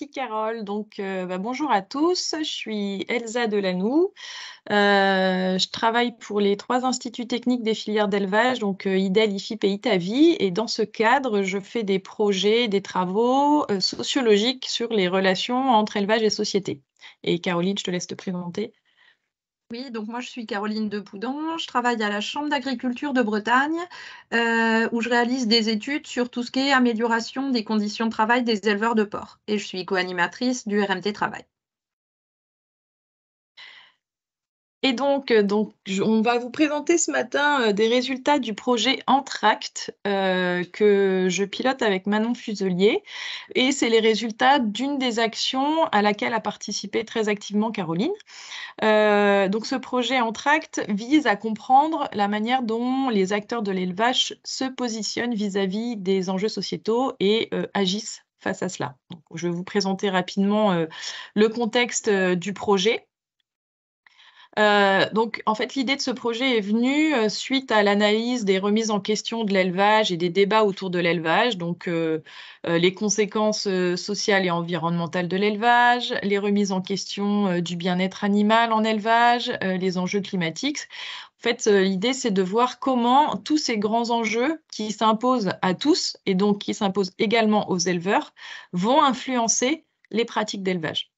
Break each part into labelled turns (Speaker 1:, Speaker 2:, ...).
Speaker 1: merci Carole. Donc, euh, bah, bonjour à tous. Je suis Elsa Delanoux. Euh, je travaille pour les trois instituts techniques des filières d'élevage, donc euh, IDEL, IFIP et ITAVI. Et dans ce cadre, je fais des projets, des travaux sociologiques sur les relations entre élevage et société. Et Caroline, je te laisse te présenter.
Speaker 2: Oui, donc moi je suis Caroline de Poudon je travaille à la Chambre d'agriculture de Bretagne euh, où je réalise des études sur tout ce qui est amélioration des conditions de travail des éleveurs de porcs et je suis co-animatrice du RMT Travail.
Speaker 1: Et donc, euh, donc, on va vous présenter ce matin euh, des résultats du projet ENTRACT euh, que je pilote avec Manon Fuselier. Et c'est les résultats d'une des actions à laquelle a participé très activement Caroline. donc, ce projet ENTRACT vise à comprendre la manière dont les acteurs de l'élevage se positionnent vis-à-vis des enjeux sociétaux et agissent face à cela. je vais vous présenter rapidement le contexte du projet. Euh, donc, en fait, l'idée de ce projet est venue euh, suite à l'analyse des remises en question de l'élevage et des débats autour de l'élevage, donc euh, les conséquences sociales et environnementales de l'élevage, les remises en question du bien-être animal en élevage, les enjeux climatiques. En fait, l'idée, c'est de voir comment tous ces grands enjeux qui s'imposent à tous et donc qui s'imposent également aux éleveurs vont influencer les pratiques d'élevage.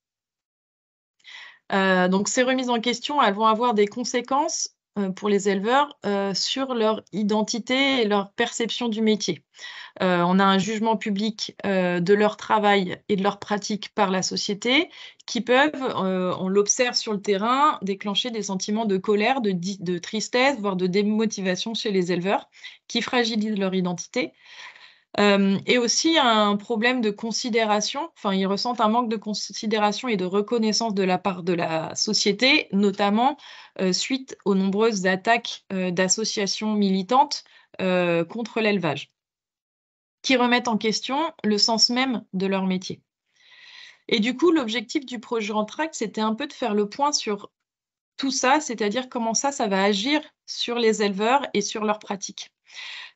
Speaker 1: Euh, donc ces remises en question, elles vont avoir des conséquences euh, pour les éleveurs euh, sur leur identité et leur perception du métier. on a un jugement public de leur travail et de leur pratique par la société qui peuvent, on l'observe sur le terrain, déclencher des sentiments de colère, de, tristesse, voire de démotivation chez les éleveurs qui fragilisent leur identité. Euh, et aussi un problème de considération, enfin ils ressentent un manque de considération et de reconnaissance de la part de la société, notamment euh, suite aux nombreuses attaques euh, d'associations militantes contre l'élevage, qui remettent en question le sens même de leur métier. Et du coup, l'objectif du projet Entracte, c'était un peu de faire le point sur tout ça, c'est-à-dire comment ça, ça va agir sur les éleveurs et sur leurs pratiques.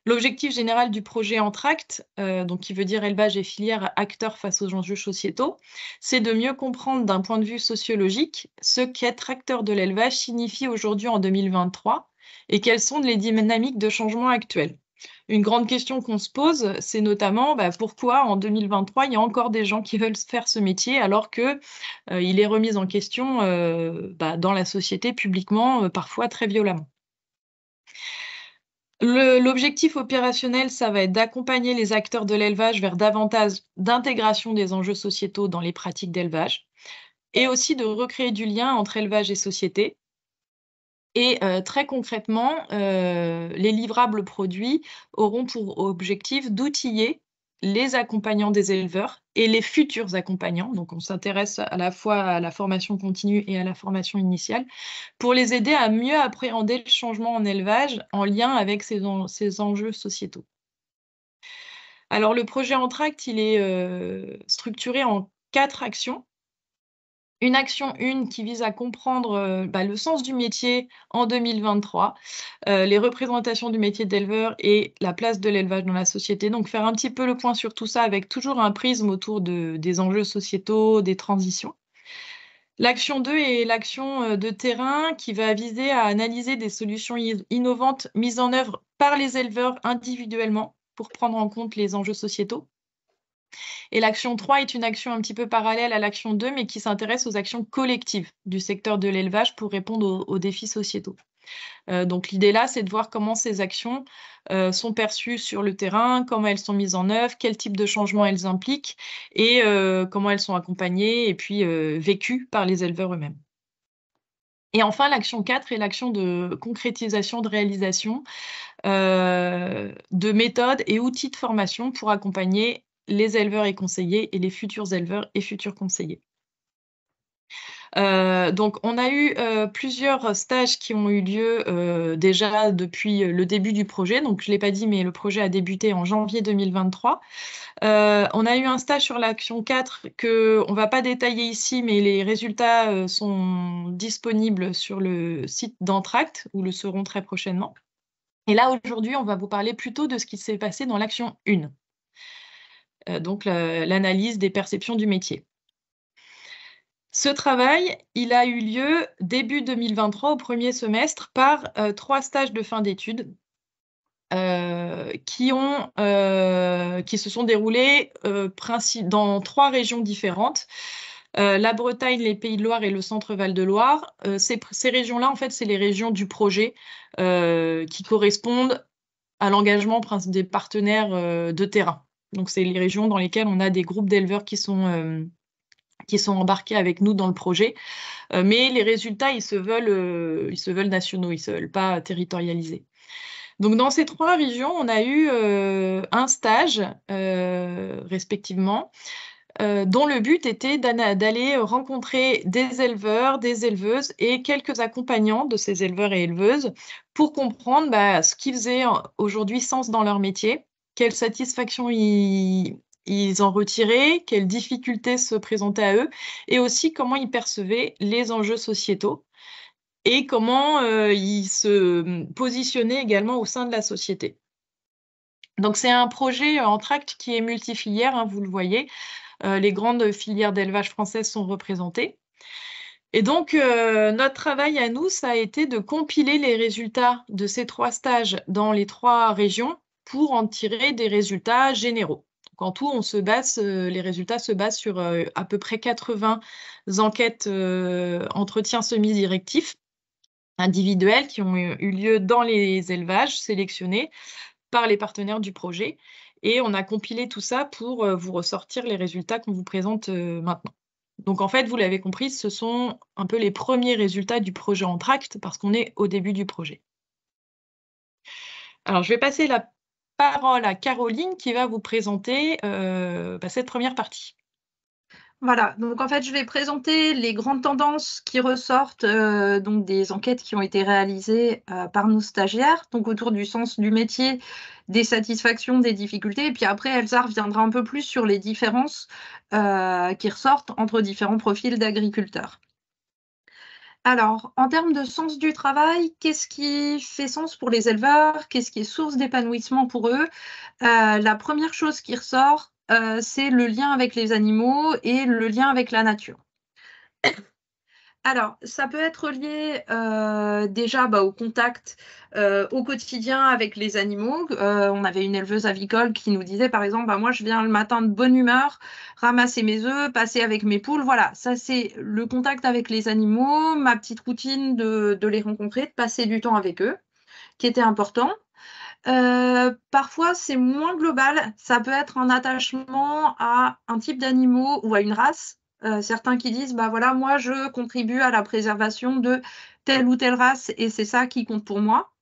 Speaker 1: L'objectif général du projet Entracte, euh, donc qui veut dire élevage et filière acteurs face aux enjeux sociétaux, c'est de mieux comprendre d'un point de vue sociologique ce qu'être acteur de l'élevage signifie aujourd'hui en 2023 et quelles sont les dynamiques de changement actuelles une grande question qu'on se pose, c'est notamment bah, pourquoi en 2023, il y a encore des gens qui veulent faire ce métier alors qu'il euh, est remis en question euh, bah, dans la société publiquement, euh, parfois très violemment. L'objectif opérationnel, ça va être d'accompagner les acteurs de l'élevage vers davantage d'intégration des enjeux sociétaux dans les pratiques d'élevage et aussi de recréer du lien entre élevage et société et euh, très concrètement, euh, les livrables produits auront pour objectif d'outiller les accompagnants des éleveurs et les futurs accompagnants. Donc on s'intéresse à la fois à la formation continue et à la formation initiale pour les aider à mieux appréhender le changement en élevage en lien avec ces, enjeux sociétaux. Alors le projet Entracte, il est euh, structuré en quatre actions une action une qui vise à comprendre euh, bah, le sens du métier en 2023, euh, les représentations du métier d'éleveur et la place de l'élevage dans la société. Donc faire un petit peu le point sur tout ça avec toujours un prisme autour des enjeux sociétaux, des transitions. L'action 2 est l'action euh, de terrain qui va viser à analyser des solutions innovantes mises en œuvre par les éleveurs individuellement pour prendre en compte les enjeux sociétaux. Et l'action 3 est une action un petit peu parallèle à l'action 2, mais qui s'intéresse aux actions collectives du secteur de l'élevage pour répondre aux, défis sociétaux. Euh, donc l'idée là, c'est de voir comment ces actions euh, sont perçues sur le terrain, comment elles sont mises en œuvre, quel type de changement elles impliquent et euh, comment elles sont accompagnées et puis vécues par les éleveurs eux-mêmes. Et enfin, l'action 4 est l'action de concrétisation, de réalisation, de méthodes et outils de formation pour accompagner les éleveurs et conseillers et les futurs éleveurs et futurs conseillers. Euh, donc, on a eu euh, plusieurs stages qui ont eu lieu euh, déjà depuis le début du projet. Donc, je ne l'ai pas dit, mais le projet a débuté en janvier 2023. on a eu un stage sur l'action 4 qu'on ne va pas détailler ici, mais les résultats sont disponibles sur le site d'Entracte ou le seront très prochainement. Et là, aujourd'hui, on va vous parler plutôt de ce qui s'est passé dans l'action 1. Euh, donc l'analyse des perceptions du métier. Ce travail, il a eu lieu début 2023 au premier semestre par euh, trois stages de fin d'études euh, qui, qui se sont déroulés dans trois régions différentes. la Bretagne, les Pays de Loire et le Centre Val de Loire. ces régions-là, en fait, c'est les régions du projet qui correspondent à l'engagement des partenaires de terrain. Donc, c'est les régions dans lesquelles on a des groupes d'éleveurs qui sont, euh, qui sont embarqués avec nous dans le projet. Euh, mais les résultats, ils se veulent, euh, ils se veulent nationaux, ils ne se veulent pas territorialisés. Donc, dans ces trois régions, on a eu un stage, respectivement, dont le but était d'aller rencontrer des éleveurs, des éleveuses et quelques accompagnants de ces éleveurs et éleveuses pour comprendre bah, ce qu'ils faisait aujourd'hui sens dans leur métier quelle satisfaction ils, en retiraient, quelles difficultés se présentaient à eux, et aussi comment ils percevaient les enjeux sociétaux et comment euh, ils se positionnaient également au sein de la société. Donc c'est un projet en tract qui est multifilière, hein, vous le voyez. Euh, les grandes filières d'élevage françaises sont représentées. Et donc, euh, notre travail à nous, ça a été de compiler les résultats de ces trois stages dans les trois régions pour en tirer des résultats généraux. Donc, en tout, on se base, euh, les résultats se basent sur euh, à peu près 80 enquêtes euh, entretiens semi-directifs individuels qui ont eu lieu dans les élevages sélectionnés par les partenaires du projet. Et on a compilé tout ça pour vous ressortir les résultats qu'on vous présente maintenant. Donc en fait, vous l'avez compris, ce sont un peu les premiers résultats du projet en tract parce qu'on est au début du projet. Alors je vais passer la parole à Caroline qui va vous présenter euh, bah, cette première partie.
Speaker 2: Voilà, donc en fait, je vais présenter les grandes tendances qui ressortent euh, donc des enquêtes qui ont été réalisées euh, par nos stagiaires, donc autour du sens du métier, des satisfactions, des difficultés. Et puis après, Elsa reviendra un peu plus sur les différences qui ressortent entre différents profils d'agriculteurs. Alors, en termes de sens du travail, qu'est-ce qui fait sens pour les éleveurs Qu'est-ce qui est source d'épanouissement pour eux euh, La première chose qui ressort, euh, c'est le lien avec les animaux et le lien avec la nature. Alors, ça peut être lié euh, déjà bah, au contact euh, au quotidien avec les animaux. Euh, on avait une éleveuse avicole qui nous disait, par exemple, bah, moi, je viens le matin de bonne humeur, ramasser mes œufs, passer avec mes poules. Voilà, ça, c'est le contact avec les animaux, ma petite routine de, les rencontrer, de passer du temps avec eux, qui était important. parfois, c'est moins global. Ça peut être un attachement à un type d'animaux ou à une race. Euh, certains qui disent, bah voilà, moi je contribue à la préservation de telle ou telle race et c'est ça qui compte pour moi.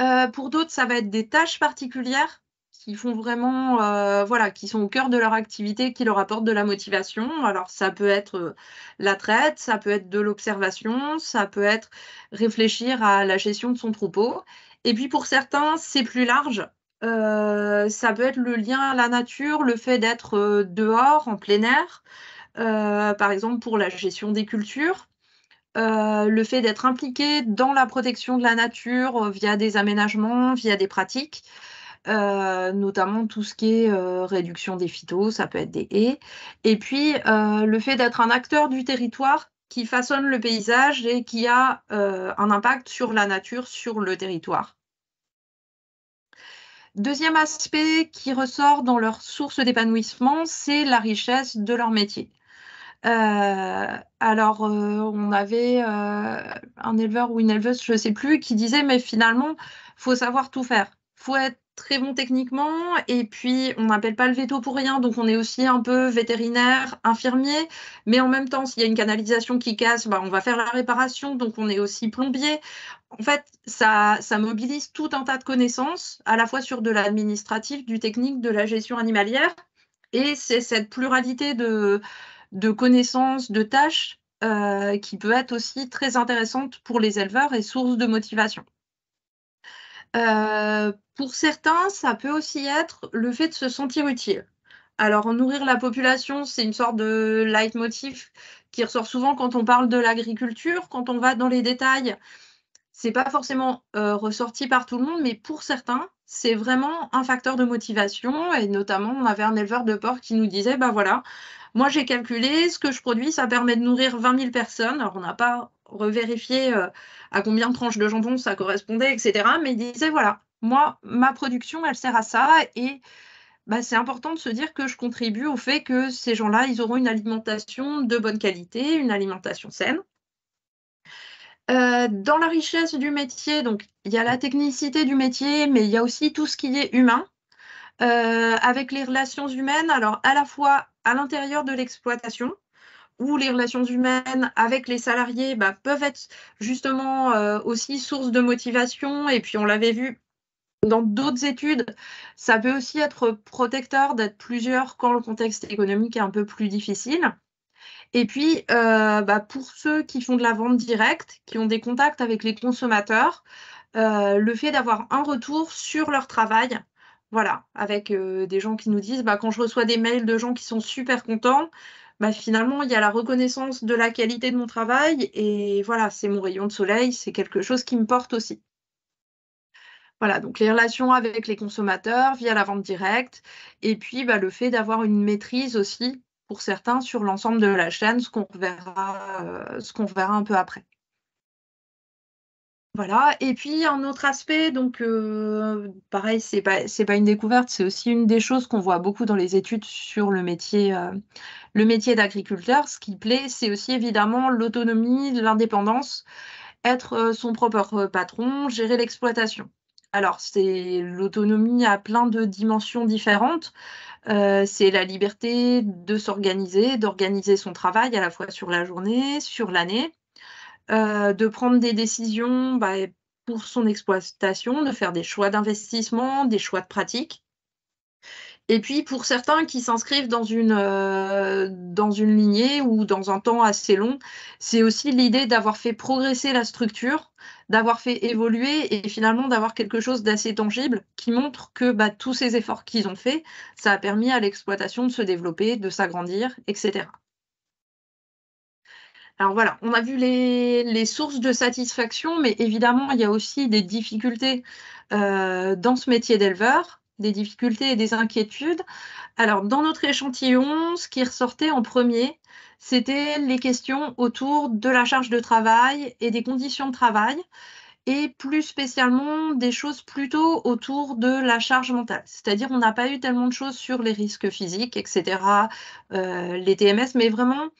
Speaker 2: Euh, pour d'autres, ça va être des tâches particulières qui font vraiment, euh, voilà, qui sont au cœur de leur activité, qui leur apportent de la motivation. Alors, ça peut être la traite, ça peut être de l'observation, ça peut être réfléchir à la gestion de son troupeau. Et puis, pour certains, c'est plus large. Euh, ça peut être le lien à la nature, le fait d'être euh, dehors, en plein air, euh, par exemple pour la gestion des cultures, le fait d'être impliqué dans la protection de la nature via des aménagements, via des pratiques, notamment tout ce qui est réduction des phytos, ça peut être des haies, et puis le fait d'être un acteur du territoire qui façonne le paysage et qui a un impact sur la nature, sur le territoire. Deuxième aspect qui ressort dans leur source d'épanouissement, c'est la richesse de leur métier. Euh, alors, euh, on avait euh, un éleveur ou une éleveuse, je ne sais plus, qui disait, mais finalement, faut savoir tout faire. faut être très bon techniquement et puis on n'appelle pas le veto pour rien donc on est aussi un peu vétérinaire infirmier mais en même temps s'il y a une canalisation qui casse bah, on va faire la réparation donc on est aussi plombier en fait ça, ça mobilise tout un tas de connaissances à la fois sur de l'administratif du technique de la gestion animalière et c'est cette pluralité de, connaissances de tâches euh, qui peut être aussi très intéressante pour les éleveurs et source de motivation euh, pour certains, ça peut aussi être le fait de se sentir utile. Alors, nourrir la population, c'est une sorte de leitmotiv qui ressort souvent quand on parle de l'agriculture. Quand on va dans les détails, c'est pas forcément euh, ressorti par tout le monde, mais pour certains, c'est vraiment un facteur de motivation. Et notamment, on avait un éleveur de porc qui nous disait, ben voilà, moi j'ai calculé, ce que je produis, ça permet de nourrir 20 000 personnes. Alors, on n'a pas revérifier euh, à combien de tranches de jambon ça correspondait, etc. Mais il disait, voilà, moi, ma production, elle sert à ça. Et bah, c'est important de se dire que je contribue au fait que ces gens-là, ils auront une alimentation de bonne qualité, une alimentation saine. Euh, dans la richesse du métier, donc il y a la technicité du métier, mais il y a aussi tout ce qui est humain, euh, avec les relations humaines, alors à la fois à l'intérieur de l'exploitation, où les relations humaines avec les salariés bah, peuvent être justement euh, aussi source de motivation. Et puis on l'avait vu dans d'autres études, ça peut aussi être protecteur d'être plusieurs quand le contexte économique est un peu plus difficile. Et puis, euh, bah, pour ceux qui font de la vente directe, qui ont des contacts avec les consommateurs, euh, le fait d'avoir un retour sur leur travail, voilà, avec des gens qui nous disent, bah, quand je reçois des mails de gens qui sont super contents, bah, finalement, il y a la reconnaissance de la qualité de mon travail et voilà, c'est mon rayon de soleil, c'est quelque chose qui me porte aussi. Voilà, donc les relations avec les consommateurs via la vente directe et puis bah, le fait d'avoir une maîtrise aussi pour certains sur l'ensemble de la chaîne, ce qu'on verra, euh, ce qu'on verra, un peu après. Voilà, et puis un autre aspect, donc euh, pareil, c'est pas, pas une découverte, c'est aussi une des choses qu'on voit beaucoup dans les études sur le métier, euh, le métier d'agriculteur. Ce qui plaît, c'est aussi évidemment l'autonomie, l'indépendance, être euh, son propre patron, gérer l'exploitation. Alors, c'est l'autonomie à plein de dimensions différentes. c'est la liberté de s'organiser, d'organiser son travail à la fois sur la journée, sur l'année. Euh, de prendre des décisions bah, pour son exploitation, de faire des choix d'investissement, des choix de pratique. Et puis pour certains qui s'inscrivent dans une, euh, dans une lignée ou dans un temps assez long, c'est aussi l'idée d'avoir fait progresser la structure, d'avoir fait évoluer et finalement d'avoir quelque chose d'assez tangible qui montre que bah, tous ces efforts qu'ils ont faits, ça a permis à l'exploitation de se développer, de s'agrandir, etc. Alors voilà, on a vu les, sources de satisfaction, mais évidemment, il y a aussi des difficultés euh, dans ce métier d'éleveur, des difficultés et des inquiétudes. Alors, dans notre échantillon, ce qui ressortait en premier, c'était les questions autour de la charge de travail et des conditions de travail, et plus spécialement des choses plutôt autour de la charge mentale. C'est-à-dire, on n'a pas eu tellement de choses sur les risques physiques, etc., euh, les TMS, mais vraiment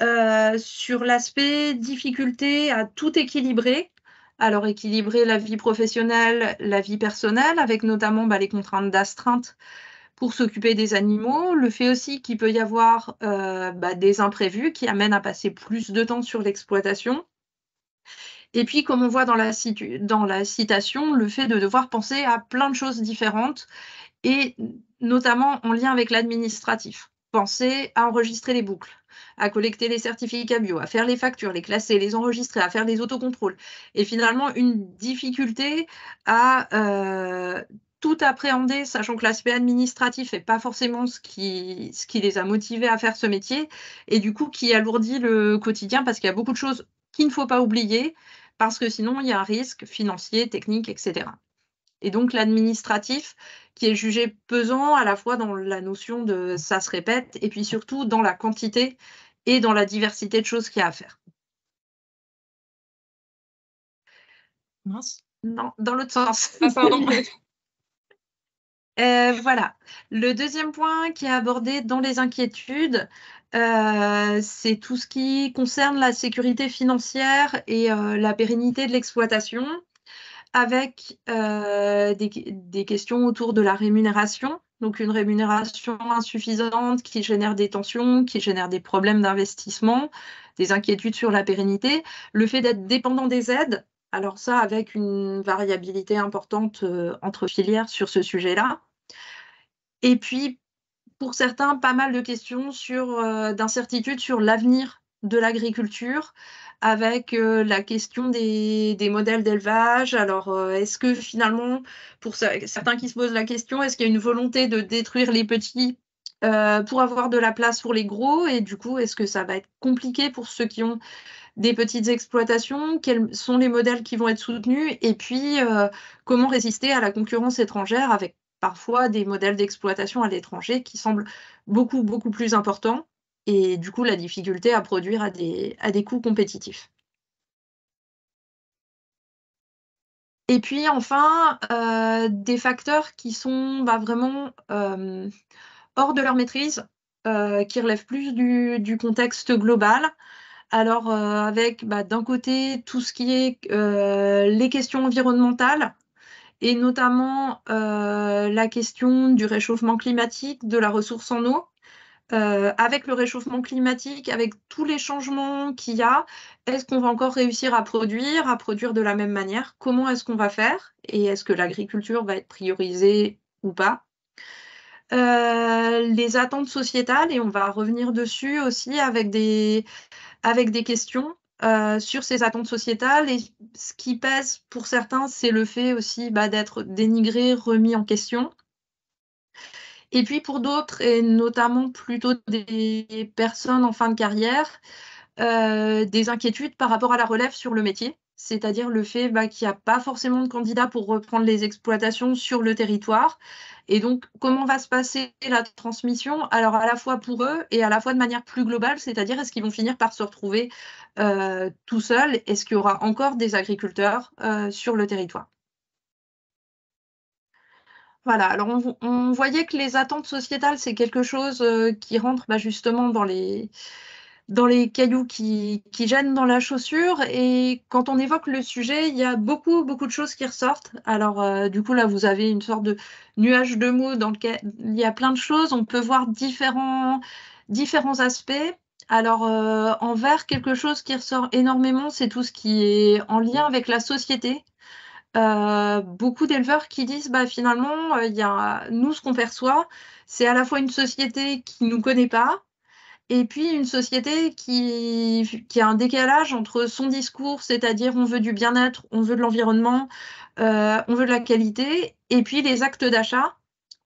Speaker 2: euh, sur l'aspect difficulté à tout équilibrer. Alors équilibrer la vie professionnelle, la vie personnelle, avec notamment bah, les contraintes d'astreinte pour s'occuper des animaux, le fait aussi qu'il peut y avoir euh, bah, des imprévus qui amènent à passer plus de temps sur l'exploitation. Et puis, comme on voit dans la, dans la, citation, le fait de devoir penser à plein de choses différentes, et notamment en lien avec l'administratif penser à enregistrer les boucles, à collecter les certificats bio, à faire les factures, les classer, les enregistrer, à faire des autocontrôles. Et finalement, une difficulté à euh, tout appréhender, sachant que l'aspect administratif n'est pas forcément ce qui, ce qui les a motivés à faire ce métier, et du coup qui alourdit le quotidien parce qu'il y a beaucoup de choses qu'il ne faut pas oublier, parce que sinon il y a un risque financier, technique, etc et donc l'administratif qui est jugé pesant à la fois dans la notion de ça se répète et puis surtout dans la quantité et dans la diversité de choses qu'il y a à faire. Mince. Non, dans l'autre sens. Ah, pardon. Euh, voilà. Le deuxième point qui est abordé dans les inquiétudes, euh, c'est tout ce qui concerne la sécurité financière et euh, la pérennité de l'exploitation avec euh, des, questions autour de la rémunération. Donc une rémunération insuffisante qui génère des tensions, qui génère des problèmes d'investissement, des inquiétudes sur la pérennité, le fait d'être dépendant des aides, alors ça avec une variabilité importante euh, entre filières sur ce sujet-là. Et puis pour certains, pas mal de questions sur euh, d'incertitudes sur l'avenir de l'agriculture, avec euh, la question des, modèles d'élevage. Alors, euh, est-ce que finalement, pour certains qui se posent la question, est-ce qu'il y a une volonté de détruire les petits euh, pour avoir de la place pour les gros Et du coup, est-ce que ça va être compliqué pour ceux qui ont des petites exploitations Quels sont les modèles qui vont être soutenus Et puis, comment résister à la concurrence étrangère avec parfois des modèles d'exploitation à l'étranger qui semblent beaucoup, beaucoup plus importants et du coup la difficulté à produire à des, à des coûts compétitifs. Et puis enfin, euh, des facteurs qui sont bah, vraiment euh, hors de leur maîtrise, euh, qui relèvent plus du, contexte global. Alors avec bah, d'un côté tout ce qui est les questions environnementales et notamment la question du réchauffement climatique, de la ressource en eau, euh, avec le réchauffement climatique, avec tous les changements qu'il y a, est-ce qu'on va encore réussir à produire, à produire de la même manière Comment est-ce qu'on va faire Et est-ce que l'agriculture va être priorisée ou pas euh, les attentes sociétales, et on va revenir dessus aussi avec des, questions euh, sur ces attentes sociétales. Et ce qui pèse pour certains, c'est le fait aussi bah, d'être dénigré, remis en question. Et puis pour d'autres, et notamment plutôt des personnes en fin de carrière, euh, des inquiétudes par rapport à la relève sur le métier, c'est-à-dire le fait bah, qu'il n'y a pas forcément de candidats pour reprendre les exploitations sur le territoire. Et donc, comment va se passer la transmission Alors, à la fois pour eux et à la fois de manière plus globale, c'est-à-dire est-ce qu'ils vont finir par se retrouver euh, tout seuls Est-ce qu'il y aura encore des agriculteurs euh, sur le territoire voilà, alors on, voyait que les attentes sociétales, c'est quelque chose euh, qui rentre bah, justement dans les, dans les cailloux qui, gênent dans la chaussure. Et quand on évoque le sujet, il y a beaucoup, beaucoup de choses qui ressortent. Alors euh, du coup, là, vous avez une sorte de nuage de mots dans lequel il y a plein de choses. On peut voir différents, différents aspects. Alors euh, en vert, quelque chose qui ressort énormément, c'est tout ce qui est en lien avec la société, euh, beaucoup d'éleveurs qui disent bah, finalement, euh, il y a, nous, ce qu'on perçoit, c'est à la fois une société qui ne nous connaît pas et puis une société qui, qui a un décalage entre son discours, c'est-à-dire on veut du bien-être, on veut de l'environnement, euh, on veut de la qualité, et puis les actes d'achat,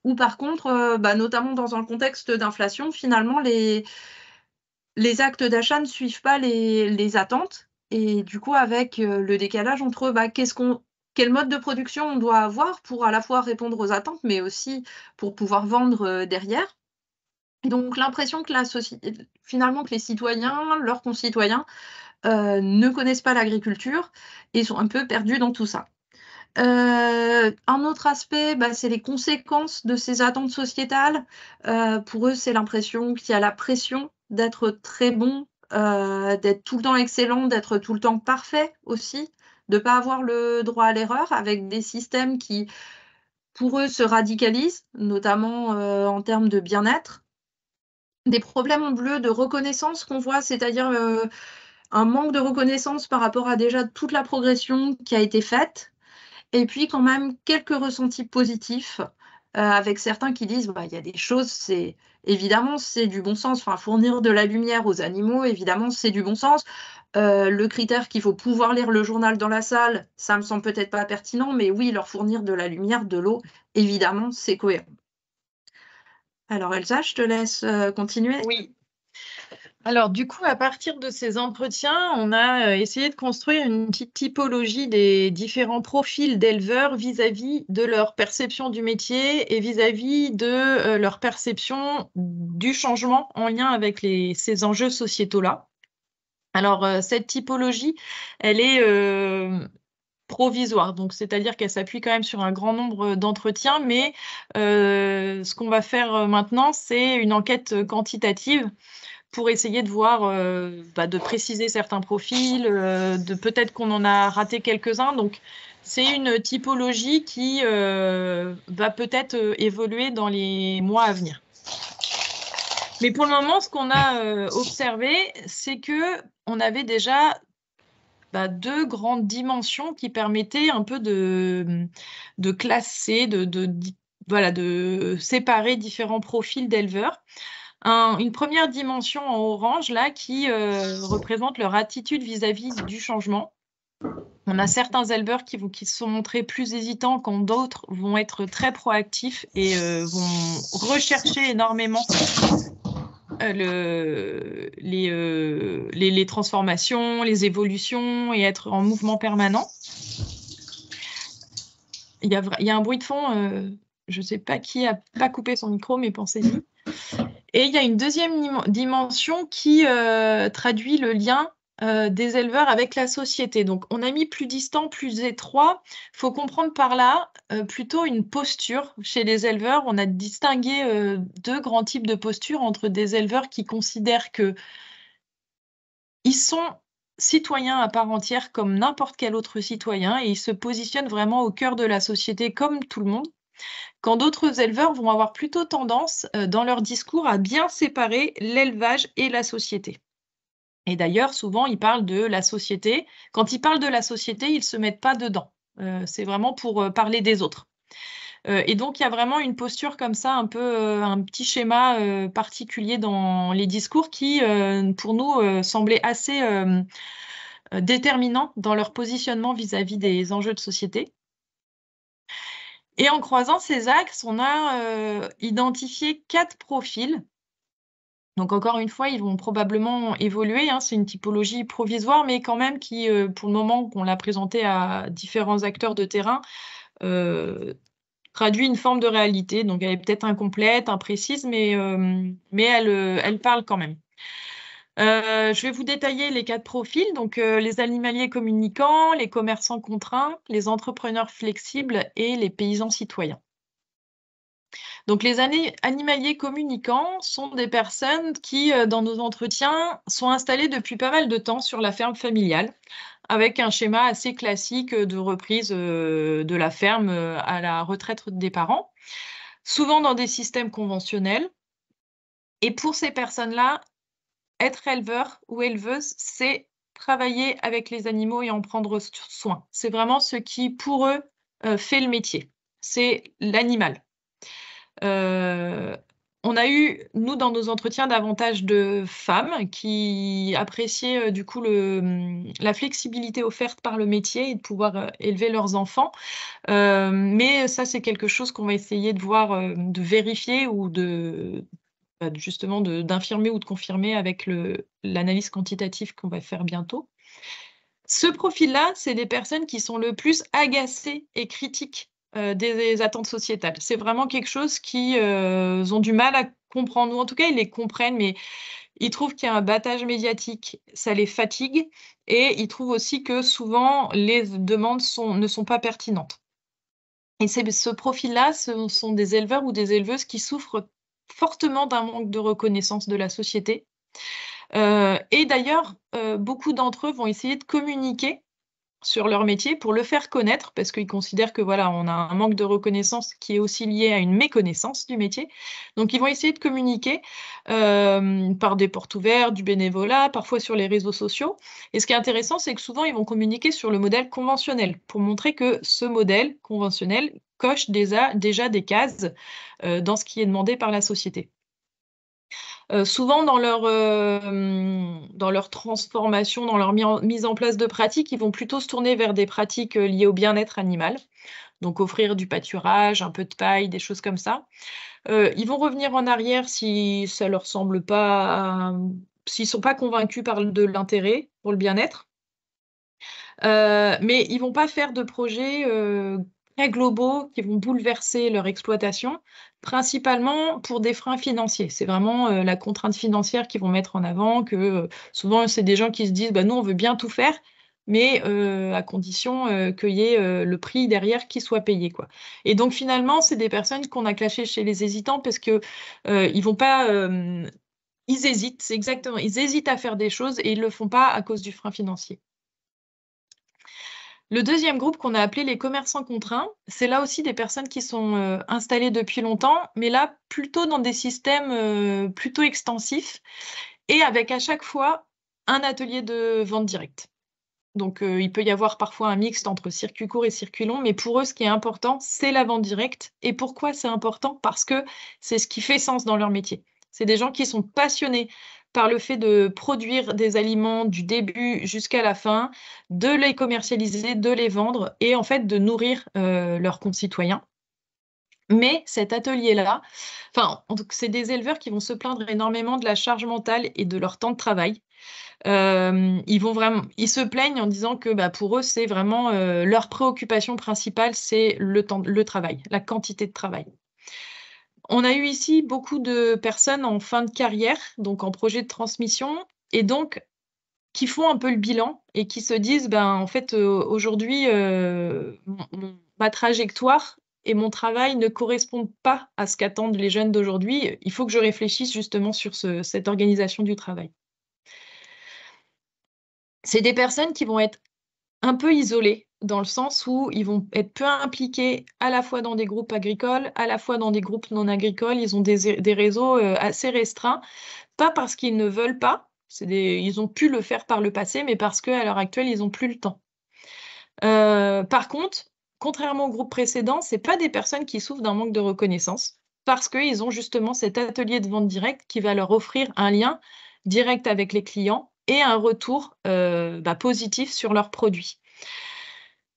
Speaker 2: où par contre, bah, notamment dans un contexte d'inflation, finalement, les, les actes d'achat ne suivent pas les, les attentes. Et du coup, avec le décalage entre bah, qu'est-ce qu'on quel mode de production on doit avoir pour à la fois répondre aux attentes, mais aussi pour pouvoir vendre euh, derrière. donc l'impression que la société, finalement que les citoyens, leurs concitoyens, euh, ne connaissent pas l'agriculture et sont un peu perdus dans tout ça. Euh, un autre aspect, bah, c'est les conséquences de ces attentes sociétales. pour eux, c'est l'impression qu'il y a la pression d'être très bon, d'être tout le temps excellent, d'être tout le temps parfait aussi de ne pas avoir le droit à l'erreur avec des systèmes qui, pour eux, se radicalisent, notamment euh, en termes de bien-être. Des problèmes en bleu de reconnaissance qu'on voit, c'est-à-dire euh, un manque de reconnaissance par rapport à déjà toute la progression qui a été faite. Et puis quand même quelques ressentis positifs euh, avec certains qui disent, bah, il y a des choses, c'est évidemment, c'est du bon sens. Enfin, fournir de la lumière aux animaux, évidemment, c'est du bon sens. Euh, le critère qu'il faut pouvoir lire le journal dans la salle, ça me semble peut-être pas pertinent, mais oui, leur fournir de la lumière, de l'eau, évidemment, c'est cohérent. Alors Elsa, je te laisse euh, continuer. Oui,
Speaker 1: alors du coup, à partir de ces entretiens, on a euh, essayé de construire une petite typologie des différents profils d'éleveurs vis-à-vis de leur perception du métier et vis-à-vis de euh, leur perception du changement en lien avec ces enjeux sociétaux-là. Alors euh, cette typologie, elle est provisoire. Donc, c'est-à-dire qu'elle s'appuie quand même sur un grand nombre d'entretiens, mais ce qu'on va faire maintenant, c'est une enquête quantitative pour essayer de voir, euh, bah, de préciser certains profils, euh, peut-être qu'on en a raté quelques-uns. Donc, c'est une typologie qui euh, va peut-être évoluer dans les mois à venir. Mais pour le moment, ce qu'on a observé, c'est que on avait déjà bah, deux grandes dimensions qui permettaient un peu de, classer, de séparer différents profils d'éleveurs une première dimension en orange là qui euh, représente leur attitude vis-à-vis du changement. On a certains éleveurs qui, qui se sont montrés plus hésitants quand d'autres vont être très proactifs et euh, vont rechercher énormément euh, le, les, les, transformations, les évolutions et être en mouvement permanent. Il y a, il un bruit de fond, je ne sais pas qui a pas coupé son micro, mais pensez-y. Et il y a une deuxième dimension qui euh, traduit le lien euh, des éleveurs avec la société. Donc on a mis plus distant, plus étroit. Il faut comprendre par là euh, plutôt une posture chez les éleveurs. On a distingué deux grands types de postures entre des éleveurs qui considèrent que ils sont citoyens à part entière comme n'importe quel autre citoyen et ils se positionnent vraiment au cœur de la société comme tout le monde quand d'autres éleveurs vont avoir plutôt tendance euh, dans leur discours à bien séparer l'élevage et la société. Et d'ailleurs, souvent, ils parlent de la société. Quand ils parlent de la société, ils ne se mettent pas dedans. Euh, c'est vraiment pour euh, parler des autres. et donc, il y a vraiment une posture comme ça, un peu un petit schéma particulier dans les discours qui, pour nous, semblait assez déterminant dans leur positionnement vis à -vis des enjeux de société. Et en croisant ces axes, on a euh, identifié quatre profils. Donc encore une fois, ils vont probablement évoluer. Hein. C'est une typologie provisoire, mais quand même qui, euh, pour le moment qu'on l'a présentée à différents acteurs de terrain, euh, traduit une forme de réalité. Donc elle est peut-être incomplète, imprécise, mais, mais elle, elle parle quand même. Euh, je vais vous détailler les quatre profils, donc euh, les animaliers communicants, les commerçants contraints, les entrepreneurs flexibles et les paysans citoyens. Donc les animaliers communicants sont des personnes qui, euh, dans nos entretiens, sont installées depuis pas mal de temps sur la ferme familiale, avec un schéma assez classique de reprise de la ferme à la retraite des parents, souvent dans des systèmes conventionnels. Et pour ces personnes-là, être éleveur ou éleveuse, c'est travailler avec les animaux et en prendre soin. C'est vraiment ce qui, pour eux, euh, fait le métier. C'est l'animal. Euh, on a eu, nous, dans nos entretiens, davantage de femmes qui appréciaient euh, du coup hum, la flexibilité offerte par le métier et de pouvoir élever leurs enfants. mais ça, c'est quelque chose qu'on va essayer de voir, de vérifier ou de bah, justement d'infirmer ou de confirmer avec l'analyse quantitative qu'on va faire bientôt. Ce profil-là, c'est des personnes qui sont le plus agacées et critiques euh, des, attentes sociétales. C'est vraiment quelque chose qui euh, ont du mal à comprendre, ou en tout cas, ils les comprennent, mais ils trouvent qu'il y a un battage médiatique, ça les fatigue, et ils trouvent aussi que souvent, les demandes ne sont pas pertinentes. Et ce profil-là, ce sont des éleveurs ou des éleveuses qui souffrent fortement d'un manque de reconnaissance de la société. Euh, et d'ailleurs, euh, beaucoup d'entre eux vont essayer de communiquer sur leur métier pour le faire connaître, parce qu'ils considèrent que voilà, on a un manque de reconnaissance qui est aussi lié à une méconnaissance du métier. Donc, ils vont essayer de communiquer euh, par des portes ouvertes, du bénévolat, parfois sur les réseaux sociaux. Et ce qui est intéressant, c'est que souvent, ils vont communiquer sur le modèle conventionnel pour montrer que ce modèle conventionnel, coche déjà, des cases euh, dans ce qui est demandé par la société. Euh, souvent dans leur, euh, dans leur transformation, dans leur mise en place de pratiques, ils vont plutôt se tourner vers des pratiques liées au bien-être animal, donc offrir du pâturage, un peu de paille, des choses comme ça. ils vont revenir en arrière si ça leur semble pas, s'ils sont pas convaincus par de l'intérêt pour le bien-être. mais ils vont pas faire de projets globaux qui vont bouleverser leur exploitation, principalement pour des freins financiers. C'est vraiment euh, la contrainte financière qu'ils vont mettre en avant, que euh, souvent c'est des gens qui se disent, bah, nous on veut bien tout faire, mais euh, à condition qu'il y ait le prix derrière qui soit payé. Quoi. Et donc finalement, c'est des personnes qu'on a clashées chez les hésitants parce qu'ils ils vont pas. ils hésitent, c'est exactement. Ils hésitent à faire des choses et ils ne le font pas à cause du frein financier. Le deuxième groupe qu'on a appelé les commerçants contraints, c'est là aussi des personnes qui sont euh, installées depuis longtemps, mais là plutôt dans des systèmes euh, plutôt extensifs et avec à chaque fois un atelier de vente directe. Donc euh, il peut y avoir parfois un mixte entre circuit court et circuit long, mais pour eux ce qui est important, c'est la vente directe. Et pourquoi c'est important Parce que c'est ce qui fait sens dans leur métier. C'est des gens qui sont passionnés par le fait de produire des aliments du début jusqu'à la fin, de les commercialiser, de les vendre et en fait de nourrir euh, leurs concitoyens. Mais cet atelier-là, enfin, c'est des éleveurs qui vont se plaindre énormément de la charge mentale et de leur temps de travail. Euh, ils vont vraiment, ils se plaignent en disant que bah, pour eux, c'est vraiment euh, leur préoccupation principale, c'est le temps, le travail, la quantité de travail. On a eu ici beaucoup de personnes en fin de carrière, donc en projet de transmission, et donc qui font un peu le bilan et qui se disent, ben, en fait, euh, aujourd'hui, euh, ma trajectoire et mon travail ne correspondent pas à ce qu'attendent les jeunes d'aujourd'hui. Il faut que je réfléchisse justement sur cette organisation du travail. C'est des personnes qui vont être un peu isolés dans le sens où ils vont être peu impliqués à la fois dans des groupes agricoles, à la fois dans des groupes non agricoles. Ils ont des, réseaux euh, assez restreints, pas parce qu'ils ne veulent pas, ils ont pu le faire par le passé, mais parce qu'à l'heure actuelle, ils n'ont plus le temps. Euh, par contre, contrairement au groupe précédent, ce pas des personnes qui souffrent d'un manque de reconnaissance, parce qu'ils ont justement cet atelier de vente directe qui va leur offrir un lien direct avec les clients, et un retour euh, bah, positif sur leurs produits.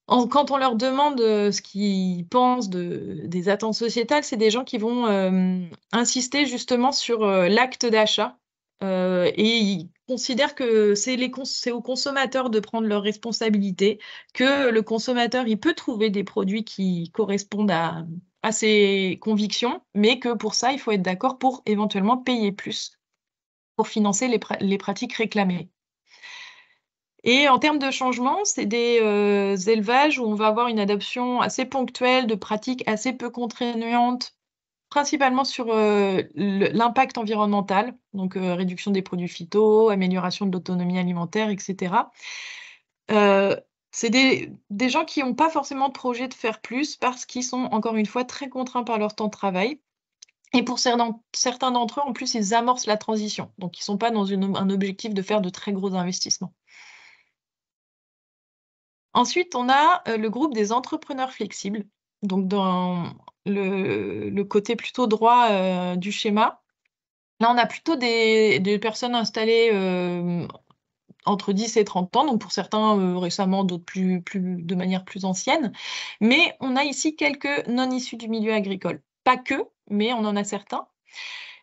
Speaker 1: quand on leur demande euh, ce qu'ils pensent des attentes sociétales, c'est des gens qui vont euh, insister justement sur l'acte d'achat et ils considèrent que c'est au aux consommateurs de prendre leurs responsabilités, que le consommateur il peut trouver des produits qui correspondent à ses convictions, mais que pour ça, il faut être d'accord pour éventuellement payer plus financer les, pratiques réclamées. Et en termes de changement, c'est des euh, élevages où on va avoir une adoption assez ponctuelle de pratiques assez peu contraignantes, principalement sur euh, l'impact environnemental, donc euh, réduction des produits phyto, amélioration de l'autonomie alimentaire, etc. c'est des, des gens qui n'ont pas forcément de projet de faire plus parce qu'ils sont encore une fois très contraints par leur temps de travail et pour certains d'entre eux, en plus, ils amorcent la transition. Donc, ils ne sont pas dans un objectif de faire de très gros investissements. Ensuite, on a euh, le groupe des entrepreneurs flexibles. Donc, dans le, côté plutôt droit euh, du schéma, là, on a plutôt des, personnes installées euh, entre 10 et 30 ans, donc pour certains récemment, d'autres plus, de manière plus ancienne. Mais on a ici quelques non issus du milieu agricole. Pas que, mais on en a certains.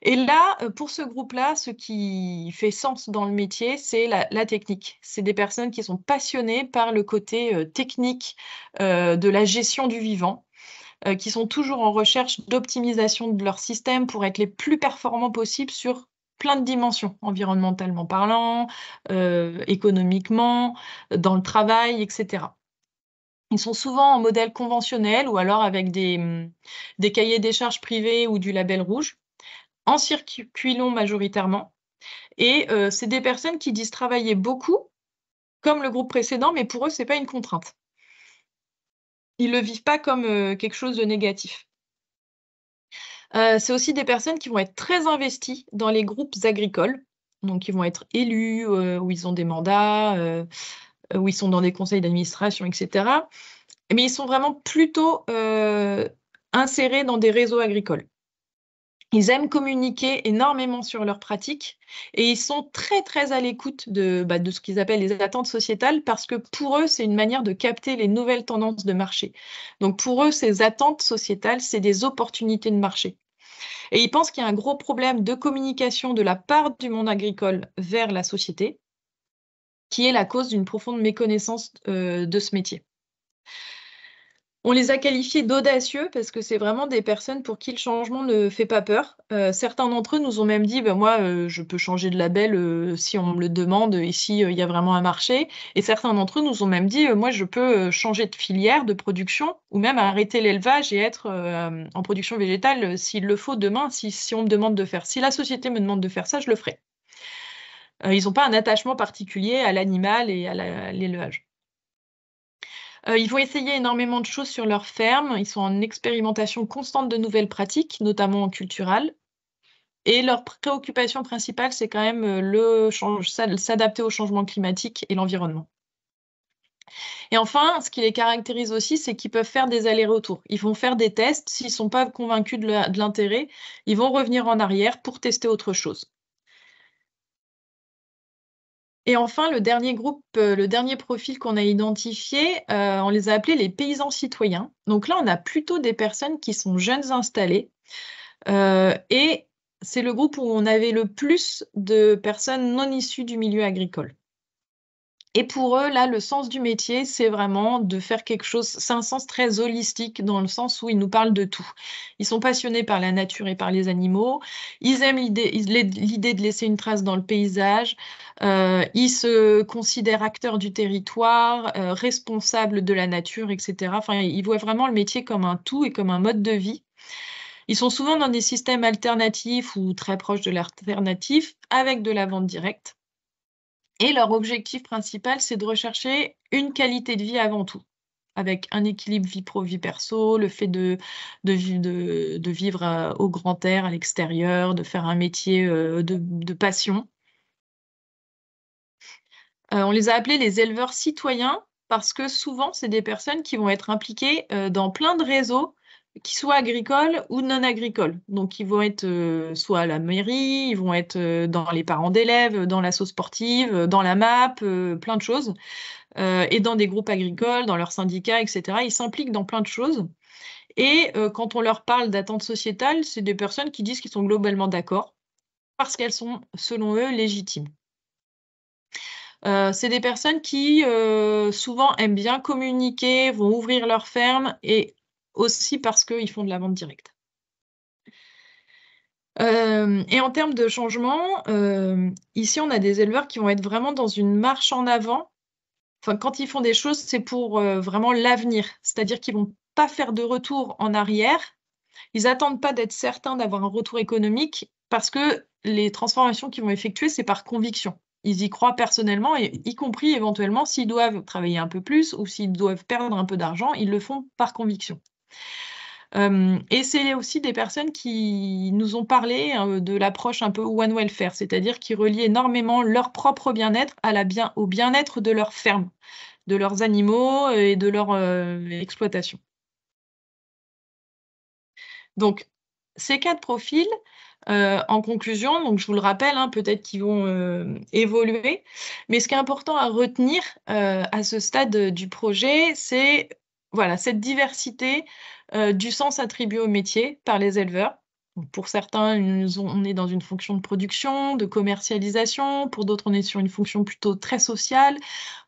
Speaker 1: Et là, euh, pour ce groupe-là, ce qui fait sens dans le métier, c'est la, technique. C'est des personnes qui sont passionnées par le côté euh, technique euh, de la gestion du vivant, qui sont toujours en recherche d'optimisation de leur système pour être les plus performants possibles sur plein de dimensions, environnementalement parlant, économiquement, dans le travail, etc. Ils sont souvent en modèle conventionnel ou alors avec hum, des, cahiers des charges privés ou du label rouge, en circuit long majoritairement. Et euh, c'est des personnes qui disent travailler beaucoup, comme le groupe précédent, mais pour eux, ce n'est pas une contrainte. Ils ne le vivent pas comme euh, quelque chose de négatif. Euh, c'est aussi des personnes qui vont être très investies dans les groupes agricoles, donc ils vont être élus, ou ils ont des mandats, où ils sont dans des conseils d'administration, etc. Mais ils sont vraiment plutôt euh, insérés dans des réseaux agricoles. Ils aiment communiquer énormément sur leurs pratiques et ils sont très très à l'écoute bah, de, ce qu'ils appellent les attentes sociétales parce que pour eux, c'est une manière de capter les nouvelles tendances de marché. Donc pour eux, ces attentes sociétales, c'est des opportunités de marché. Et ils pensent qu'il y a un gros problème de communication de la part du monde agricole vers la société qui est la cause d'une profonde méconnaissance euh, de ce métier. On les a qualifiés d'audacieux parce que c'est vraiment des personnes pour qui le changement ne fait pas peur. Euh, certains d'entre eux nous ont même dit bah, Moi, euh, je peux changer de label si on me le demande et s'il il y a vraiment un marché. Et certains d'entre eux nous ont même dit Moi, je peux changer de filière de production ou même arrêter l'élevage et être en production végétale s'il le faut demain, si, si on me demande de faire. Si la société me demande de faire ça, je le ferai. Euh, ils n'ont pas un attachement particulier à l'animal et à l'élevage. Euh, ils vont essayer énormément de choses sur leur ferme. Ils sont en expérimentation constante de nouvelles pratiques, notamment en culturelles. Et leur préoccupation principale, c'est quand même euh, s'adapter au changement climatique et l'environnement. Et enfin, ce qui les caractérise aussi, c'est qu'ils peuvent faire des allers-retours. Ils vont faire des tests. S'ils ne sont pas convaincus de l'intérêt, ils vont revenir en arrière pour tester autre chose. Et enfin, le dernier groupe, euh, le dernier profil qu'on a identifié, euh, on les a appelés les paysans citoyens. Donc là, on a plutôt des personnes qui sont jeunes installées. Euh, et c'est le groupe où on avait le plus de personnes non issues du milieu agricole. Et pour eux, là, le sens du métier, c'est vraiment de faire quelque chose, c'est un sens très holistique dans le sens où ils nous parlent de tout. Ils sont passionnés par la nature et par les animaux. Ils aiment l'idée, de laisser une trace dans le paysage. Euh, ils se considèrent acteurs du territoire, euh, responsables de la nature, etc. Enfin, ils voient vraiment le métier comme un tout et comme un mode de vie. Ils sont souvent dans des systèmes alternatifs ou très proches de l'alternatif, avec de la vente directe. Et leur objectif principal, c'est de rechercher une qualité de vie avant tout, avec un équilibre vie pro-vie perso, le fait de, vivre euh, au grand air, à l'extérieur, de faire un métier euh, de, passion. Euh, on les a appelés les éleveurs citoyens parce que souvent, c'est des personnes qui vont être impliquées dans plein de réseaux qui soient agricoles ou non agricoles. Donc, ils vont être euh, soit à la mairie, ils vont être euh, dans les parents d'élèves, euh, dans l'assaut sportive, dans la MAP, plein de choses, et dans des groupes agricoles, dans leurs syndicats, etc. Ils s'impliquent dans plein de choses. Et quand on leur parle d'attentes sociétales, c'est des personnes qui disent qu'ils sont globalement d'accord parce qu'elles sont, selon eux, légitimes. c'est des personnes qui souvent aiment bien communiquer, vont ouvrir leur ferme et aussi parce qu'ils font de la vente directe. Euh, et en termes de changement, euh, ici on a des éleveurs qui vont être vraiment dans une marche en avant. quand ils font des choses, c'est pour euh, vraiment l'avenir, c'est-à-dire qu'ils ne vont pas faire de retour en arrière. Ils n'attendent pas d'être certains d'avoir un retour économique parce que les transformations qu'ils vont effectuer, c'est par conviction. Ils y croient personnellement, y compris éventuellement s'ils doivent travailler un peu plus ou s'ils doivent perdre un peu d'argent, ils le font par conviction. Euh, et c'est aussi des personnes qui nous ont parlé hein, de l'approche un peu one welfare, c'est-à-dire qui relie énormément leur propre bien-être au bien-être de leur ferme, de leurs animaux et de leur euh, exploitation. Donc, ces quatre profils, euh, en conclusion, donc je vous le rappelle, hein, peut-être qu'ils vont évoluer, mais ce qui est important à retenir à ce stade du projet, c'est voilà, cette diversité euh, du sens attribué au métier par les éleveurs. pour certains, on est dans une fonction de production, de commercialisation. Pour d'autres, on est sur une fonction plutôt très sociale.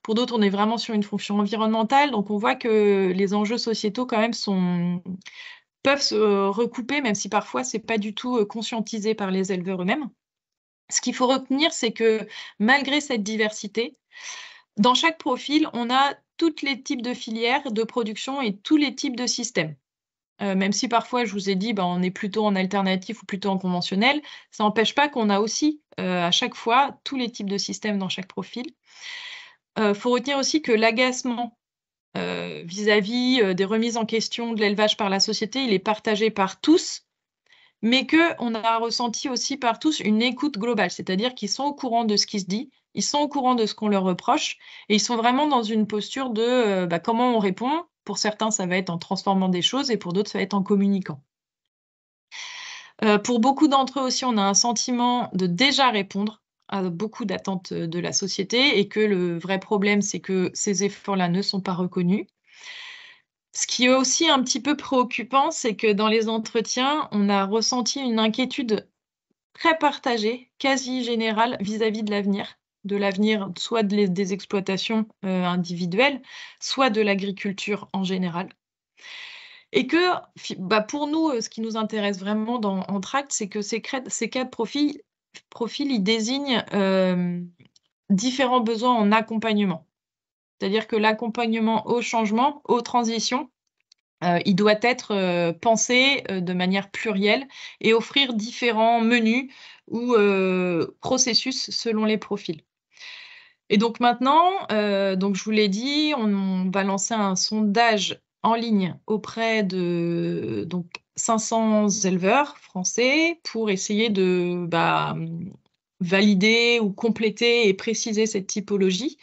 Speaker 1: Pour d'autres, on est vraiment sur une fonction environnementale. Donc, on voit que les enjeux sociétaux, quand même, sont, peuvent se euh, recouper, même si parfois, ce n'est pas du tout euh, conscientisé par les éleveurs eux-mêmes. Ce qu'il faut retenir, c'est que malgré cette diversité, dans chaque profil, on a tous les types de filières de production et tous les types de systèmes. Euh, même si parfois je vous ai dit ben, on est plutôt en alternatif ou plutôt en conventionnel, ça n'empêche pas qu'on a aussi euh, à chaque fois tous les types de systèmes dans chaque profil. Il euh, faut retenir aussi que l'agacement vis-à-vis des remises en question de l'élevage par la société, il est partagé par tous, mais qu'on a ressenti aussi par tous une écoute globale, c'est-à-dire qu'ils sont au courant de ce qui se dit, ils sont au courant de ce qu'on leur reproche et ils sont vraiment dans une posture de euh, bah, comment on répond. Pour certains, ça va être en transformant des choses et pour d'autres, ça va être en communiquant. Euh, pour beaucoup d'entre eux aussi, on a un sentiment de déjà répondre à beaucoup d'attentes de la société et que le vrai problème, c'est que ces efforts-là ne sont pas reconnus. Ce qui est aussi un petit peu préoccupant, c'est que dans les entretiens, on a ressenti une inquiétude très partagée, quasi générale, vis à -vis de l'avenir de l'avenir, soit des exploitations euh, individuelles, soit de l'agriculture en général. Et que bah, pour nous, euh, ce qui nous intéresse vraiment dans tract, c'est que ces, quatre profils, ils désignent euh, différents besoins en accompagnement. C'est-à-dire que l'accompagnement au changement, aux transitions, il doit être pensé de manière plurielle et offrir différents menus ou processus selon les profils. Et donc maintenant, euh, donc je vous l'ai dit, on, va lancer un sondage en ligne auprès de 500 éleveurs français pour essayer de bah, valider ou compléter et préciser cette typologie.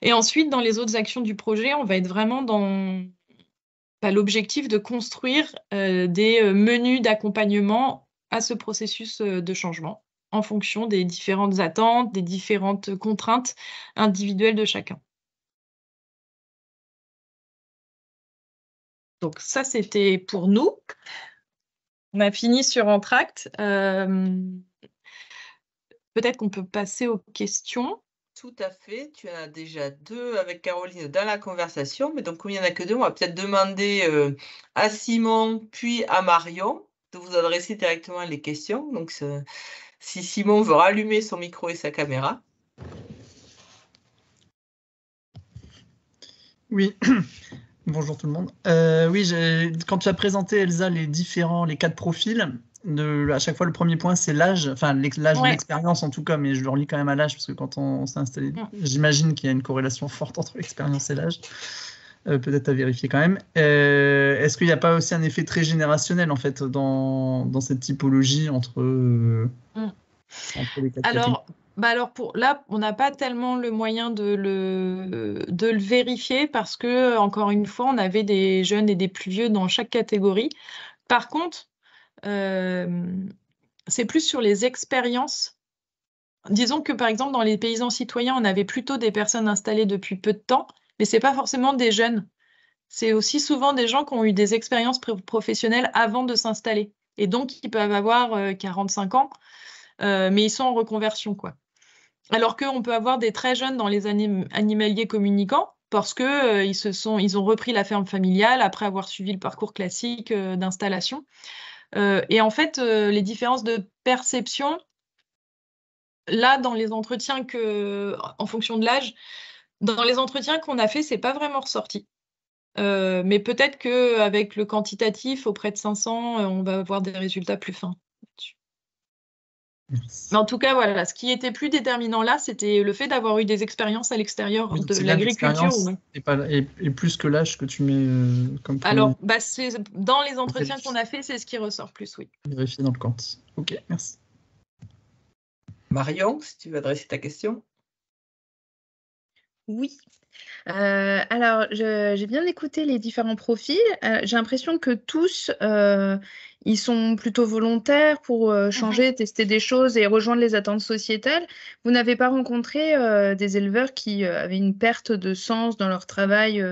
Speaker 1: Et ensuite, dans les autres actions du projet, on va être vraiment dans bah, l'objectif de construire euh, des euh, menus d'accompagnement à ce processus de changement en fonction des différentes attentes, des différentes contraintes individuelles de chacun. Donc ça, c'était pour nous. On a fini sur Entract. Euh, peut-être qu'on peut passer aux questions.
Speaker 3: Tout à fait. Tu en as déjà deux avec Caroline dans la conversation. Mais donc, comme il n'y en a que deux, on va peut-être demander euh, à Simon puis à Marion de vous adresser directement les questions. Donc, si Simon veut rallumer son micro et sa caméra. Oui, bonjour tout le monde. Euh, oui, quand tu as présenté, Elsa, les différents, les quatre profils, de, à chaque fois, le premier point, c'est l'âge, enfin l'âge et l'expérience en tout cas, mais je le relis quand même à l'âge, parce que quand on, on s'est installé, j'imagine qu'il y a une corrélation forte entre l'expérience et l'âge. Euh, peut-être à vérifier quand même. Euh, est-ce qu'il n'y a pas aussi un effet très générationnel en fait dans, dans cette typologie entre, euh, hmm. les alors,
Speaker 1: bah alors pour là, on n'a pas tellement le moyen de le, de le vérifier parce que encore une fois, on avait des jeunes et des plus vieux dans chaque catégorie. Par contre, c'est plus sur les expériences Disons que par exemple dans les paysans citoyens, on avait plutôt des personnes installées depuis peu de temps et ce n'est pas forcément des jeunes. C'est aussi souvent des gens qui ont eu des expériences professionnelles avant de s'installer. Et donc, ils peuvent avoir 45 euh, ans, euh, mais ils sont en reconversion. quoi. Alors qu'on peut avoir des très jeunes dans les animaliers communicants, parce qu'ils euh, ils ont repris la ferme familiale après avoir suivi le parcours classique d'installation. et en fait, les différences de perception, là, dans les entretiens que, en fonction de l'âge, dans les entretiens qu'on a fait, c'est pas vraiment ressorti. Euh, mais peut-être qu'avec le quantitatif auprès de 500, euh, on va avoir des résultats plus fins. en tout cas, voilà, ce qui était plus déterminant là, c'était le fait d'avoir eu des expériences à l'extérieur de l'agriculture.
Speaker 3: Et, plus que l'âge que tu mets euh, comme Alors,
Speaker 1: bah, dans les entretiens qu'on a fait, c'est ce qui ressort plus, oui.
Speaker 3: Vérifier dans le compte. Ok, merci. Marion, si tu veux adresser ta question.
Speaker 4: Oui. Euh, alors, j'ai bien écouté les différents profils. Euh, j'ai l'impression que tous, euh, ils sont plutôt volontaires pour mmh changer, tester des choses et rejoindre les attentes sociétales. Vous n'avez pas rencontré des éleveurs qui avaient une perte de sens dans leur travail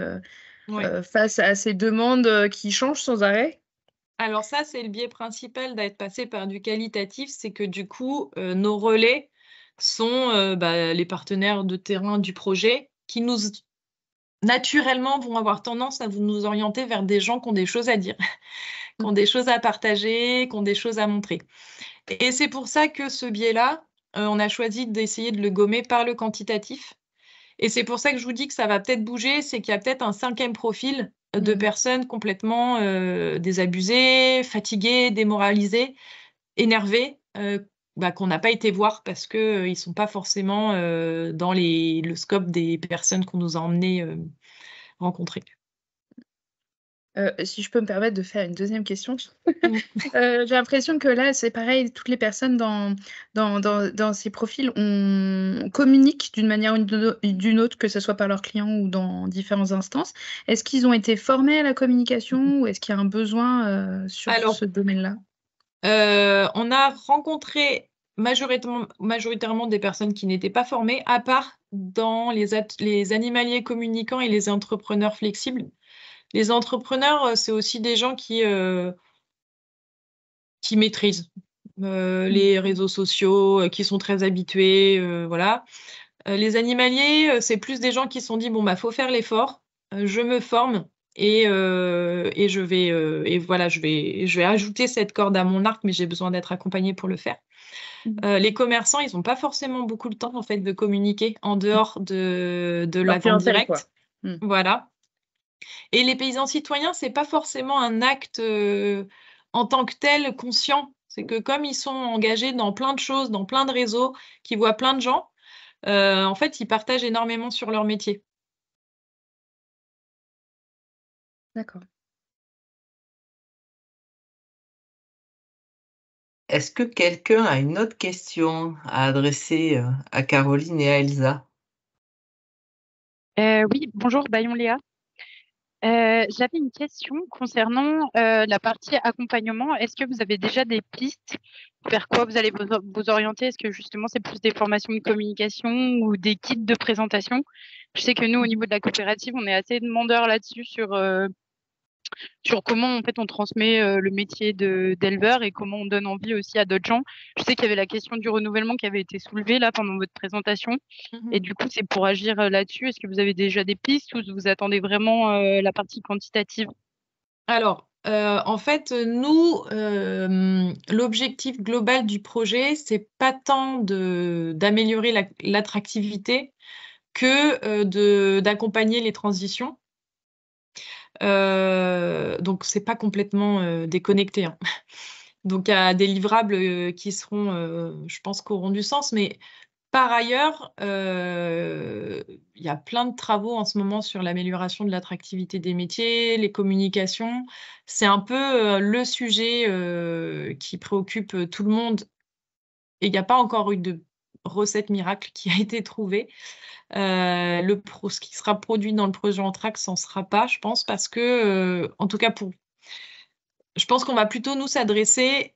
Speaker 4: face à ces demandes qui changent sans arrêt
Speaker 1: alors ça, c'est le biais principal d'être passé par du qualitatif, c'est que du coup, nos relais, sont euh, bah, les partenaires de terrain du projet qui nous naturellement vont avoir tendance à nous orienter vers des gens qui ont des choses à dire, qui ont des choses à partager, qui ont des choses à montrer. Et c'est pour ça que ce biais-là, euh, on a choisi d'essayer de le gommer par le quantitatif. Et c'est pour ça que je vous dis que ça va peut-être bouger, c'est qu'il y a peut-être un cinquième profil de mmh. personnes complètement euh, désabusées, fatiguées, démoralisées, énervées, bah, qu'on n'a pas été voir parce qu'ils euh, ils ne sont pas forcément euh, dans les, le scope des personnes qu'on nous a emmenées euh, rencontrer.
Speaker 4: si je peux me permettre de faire une deuxième question, j'ai l'impression que là, c'est pareil, toutes les personnes dans, dans, dans, ces profils, on communique d'une manière ou d'une autre, que ce soit par leurs clients ou dans différentes instances. Est-ce qu'ils ont été formés à la communication mm-hmm. ou est-ce qu'il y a un besoin sur ce domaine-là
Speaker 1: on a rencontré majoritairement, des personnes qui n'étaient pas formées, à part dans les, animaliers communicants et les entrepreneurs flexibles. Les entrepreneurs, euh, c'est aussi des gens qui, euh, qui maîtrisent euh, mm. les réseaux sociaux, qui sont très habitués, voilà. les animaliers, c'est plus des gens qui se sont dit bon bah faut faire l'effort, je me forme et, et je vais et voilà je vais je vais ajouter cette corde à mon arc, mais j'ai besoin d'être accompagné pour le faire. Mm. Euh, les commerçants, ils n'ont pas forcément beaucoup de temps en fait de communiquer en dehors de, de la vente directe. Mm. Voilà. Et les paysans citoyens, c'est pas forcément un acte euh, en tant que tel conscient. C'est que comme ils sont engagés dans plein de choses, dans plein de réseaux, qu'ils voient plein de gens, euh, en fait, ils partagent énormément sur leur métier.
Speaker 5: D'accord. Est-ce que quelqu'un a une autre question à adresser euh, à Caroline et à
Speaker 3: Elsa
Speaker 1: euh, Oui, bonjour, Bayon Léa. Euh, j'avais une question concernant la partie accompagnement. Est-ce que vous avez déjà des pistes vers quoi vous allez vous, vous orienter Est-ce que justement c'est plus des formations de communication ou des kits de présentation Je sais que nous, au niveau de la coopérative, on est assez demandeurs là-dessus sur sur comment en fait on transmet euh, le métier d'éleveur et comment on donne envie aussi à d'autres gens. Je sais qu'il y avait la question du renouvellement qui avait été soulevée là pendant votre présentation mmh et du coup c'est pour agir euh, là-dessus. Est-ce que vous avez déjà des pistes ou vous attendez vraiment euh, la partie quantitative Alors en fait nous l'objectif global du projet c'est pas tant d'améliorer l'attractivité que d'accompagner les transitions. Euh, donc, c'est pas complètement euh, déconnecté. Hein. Donc, il y a des livrables euh, qui seront, je pense, qu'auront du sens. Mais par ailleurs, il y a plein de travaux en ce moment sur l'amélioration de l'attractivité des métiers, les communications. C'est un peu le sujet qui préoccupe tout le monde. Et il n'y a pas encore eu de recette miracle qui a été trouvée. Euh, le ce qui sera produit dans le projet Anthrax ne sera pas, je pense, parce que, euh, en tout cas pour, je pense qu'on va plutôt nous s'adresser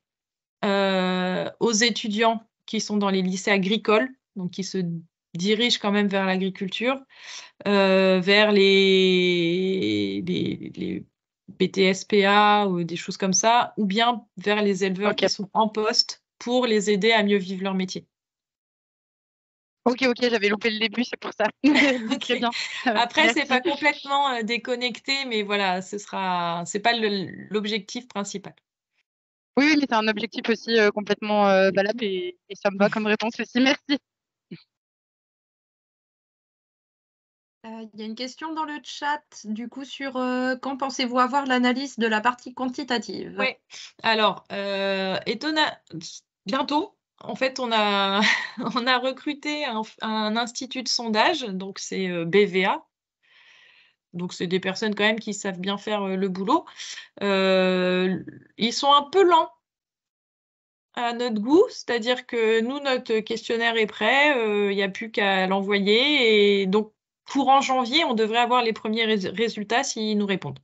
Speaker 1: euh, aux étudiants qui sont dans les lycées agricoles, donc qui se dirigent quand même vers l'agriculture, vers les, les, BTSPA ou des choses comme ça, ou bien vers les éleveurs qui sont en poste pour les aider à mieux vivre leur métier. Ok, ok, j'avais
Speaker 4: loupé le début, c'est pour ça. Très bien. Après, c'est
Speaker 1: pas complètement euh, déconnecté, mais voilà, ce sera, c'est pas l'objectif principal.
Speaker 4: Oui, mais c'est un objectif aussi euh, complètement balade euh, et, ça me va comme réponse aussi. Merci.
Speaker 2: Il y a une question dans le chat, du coup, sur quand pensez-vous avoir l'analyse de la partie quantitative Oui, alors, étonnant, bientôt, en fait, on a, recruté un,
Speaker 1: institut de sondage, donc c'est euh, BVA. Donc, c'est des personnes quand même qui savent bien faire euh, le boulot. Euh, ils sont un peu lents à notre goût, c'est-à-dire que nous, notre questionnaire est prêt, il n'y a plus qu'à l'envoyer. Et donc, courant janvier, on devrait avoir les premiers résultats s'ils nous répondent.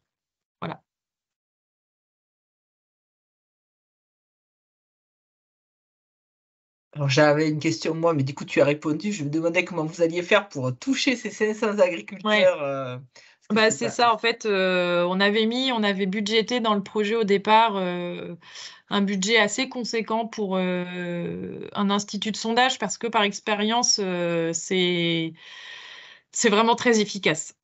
Speaker 5: Alors j'avais une question moi, mais du coup tu as répondu. Je me demandais comment
Speaker 3: vous alliez faire pour toucher ces 500
Speaker 1: agriculteurs. Euh, bah, c'est ça en fait. Euh, on avait mis, on avait budgété dans le projet au départ euh, un budget assez conséquent pour un institut de sondage parce que par expérience c'est c'est vraiment très efficace.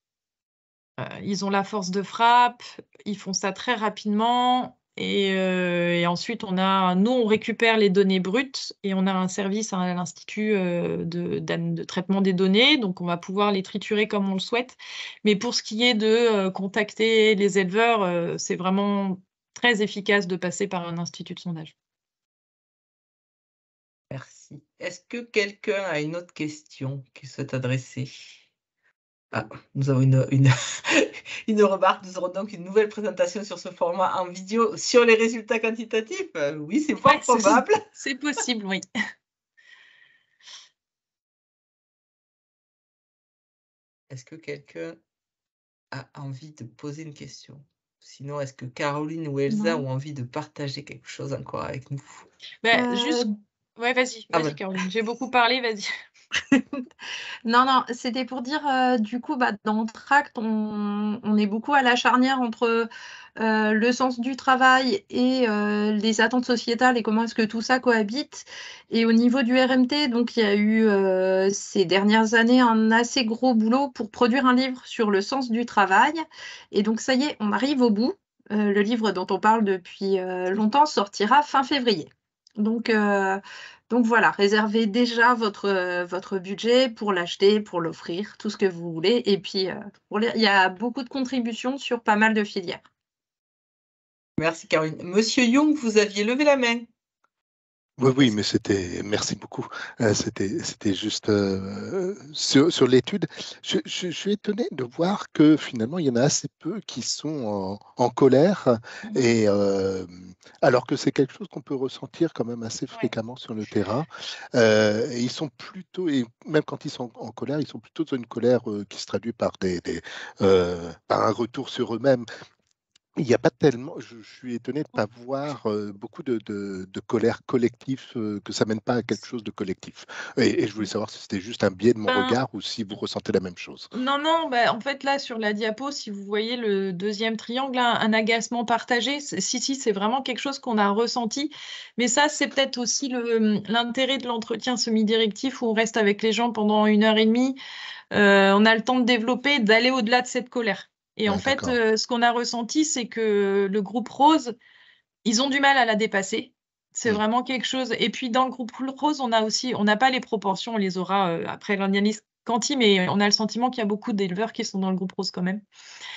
Speaker 1: ils ont la force de frappe, ils font ça très rapidement. Euh, et, ensuite, on a, nous, on récupère les données brutes et on a un service à l'Institut euh, de, de, traitement des données. Donc, on va pouvoir les triturer comme on le souhaite. Mais pour ce qui est de euh, contacter les éleveurs, c'est vraiment très efficace de passer par un institut de sondage. Merci.
Speaker 3: Est-ce que quelqu'un a une autre question qui souhaite adresser ah, nous avons une, une, une, remarque. Nous aurons donc une nouvelle présentation sur ce format en vidéo sur les résultats quantitatifs. Euh, oui, c'est pas probable.
Speaker 5: C'est possible, oui.
Speaker 3: Est-ce que quelqu'un a envie de poser une question Sinon, est-ce que Caroline ou Elsa ont envie de partager quelque chose encore avec nous
Speaker 1: ben, euh, juste... Ouais, vas-y, ah ben. Caroline. J'ai beaucoup parlé, vas-y.
Speaker 2: non, non, c'était pour dire, euh, du coup, bah, dans Tract, on, on, est beaucoup à la charnière entre euh, le sens du travail et euh, les attentes sociétales et comment est-ce que tout ça cohabite. Et au niveau du RMT, donc, il y a eu ces dernières années un assez gros boulot pour produire un livre sur le sens du travail. Et donc, ça y est, on arrive au bout. le livre dont on parle depuis longtemps sortira fin février. Donc, donc voilà, réservez déjà votre, euh, votre budget pour l'acheter, pour l'offrir, tout ce que vous voulez. Et puis, euh, il y a beaucoup de contributions sur pas mal de filières.
Speaker 3: Merci Caroline. Monsieur Young, vous aviez levé la main. Oui, mais c'était. Merci beaucoup. Euh, c'était, c'était juste euh, sur, l'étude. Je, suis étonné de voir que finalement, il y en a assez peu qui sont en, colère, mmh. et euh, alors que c'est quelque chose qu'on peut ressentir quand même assez fréquemment sur le terrain. Et ils sont plutôt, et même quand ils sont en colère, ils sont plutôt dans une colère qui se traduit par par un retour sur eux-mêmes il n'y a pas tellement, je, suis étonné de ne pas voir euh, beaucoup de, colère collective, euh, que ça mène pas à quelque chose de collectif. Et, je voulais savoir si c'était juste un biais de mon ben, regard ou si vous ressentez la même chose.
Speaker 1: Non, non, ben, en fait là sur la diapo, si vous voyez le deuxième triangle, hein, un, agacement partagé, si, si, c'est vraiment quelque chose qu'on a ressenti. Mais ça, c'est peut-être aussi hum, l'intérêt de l'entretien semi-directif où on reste avec les gens pendant une heure et demie. Euh, on a le temps de développer, d'aller au-delà de cette colère. Et ah, en fait, euh, ce qu'on a ressenti, c'est que le groupe Rose, ils ont du mal à la dépasser. C'est mm. vraiment quelque chose. Et puis dans le groupe Rose, on a aussi, on n'a pas les proportions, on les aura euh, après l'analyse quanti, mais on a le sentiment qu'il y a beaucoup d'éleveurs qui sont dans le groupe Rose quand même.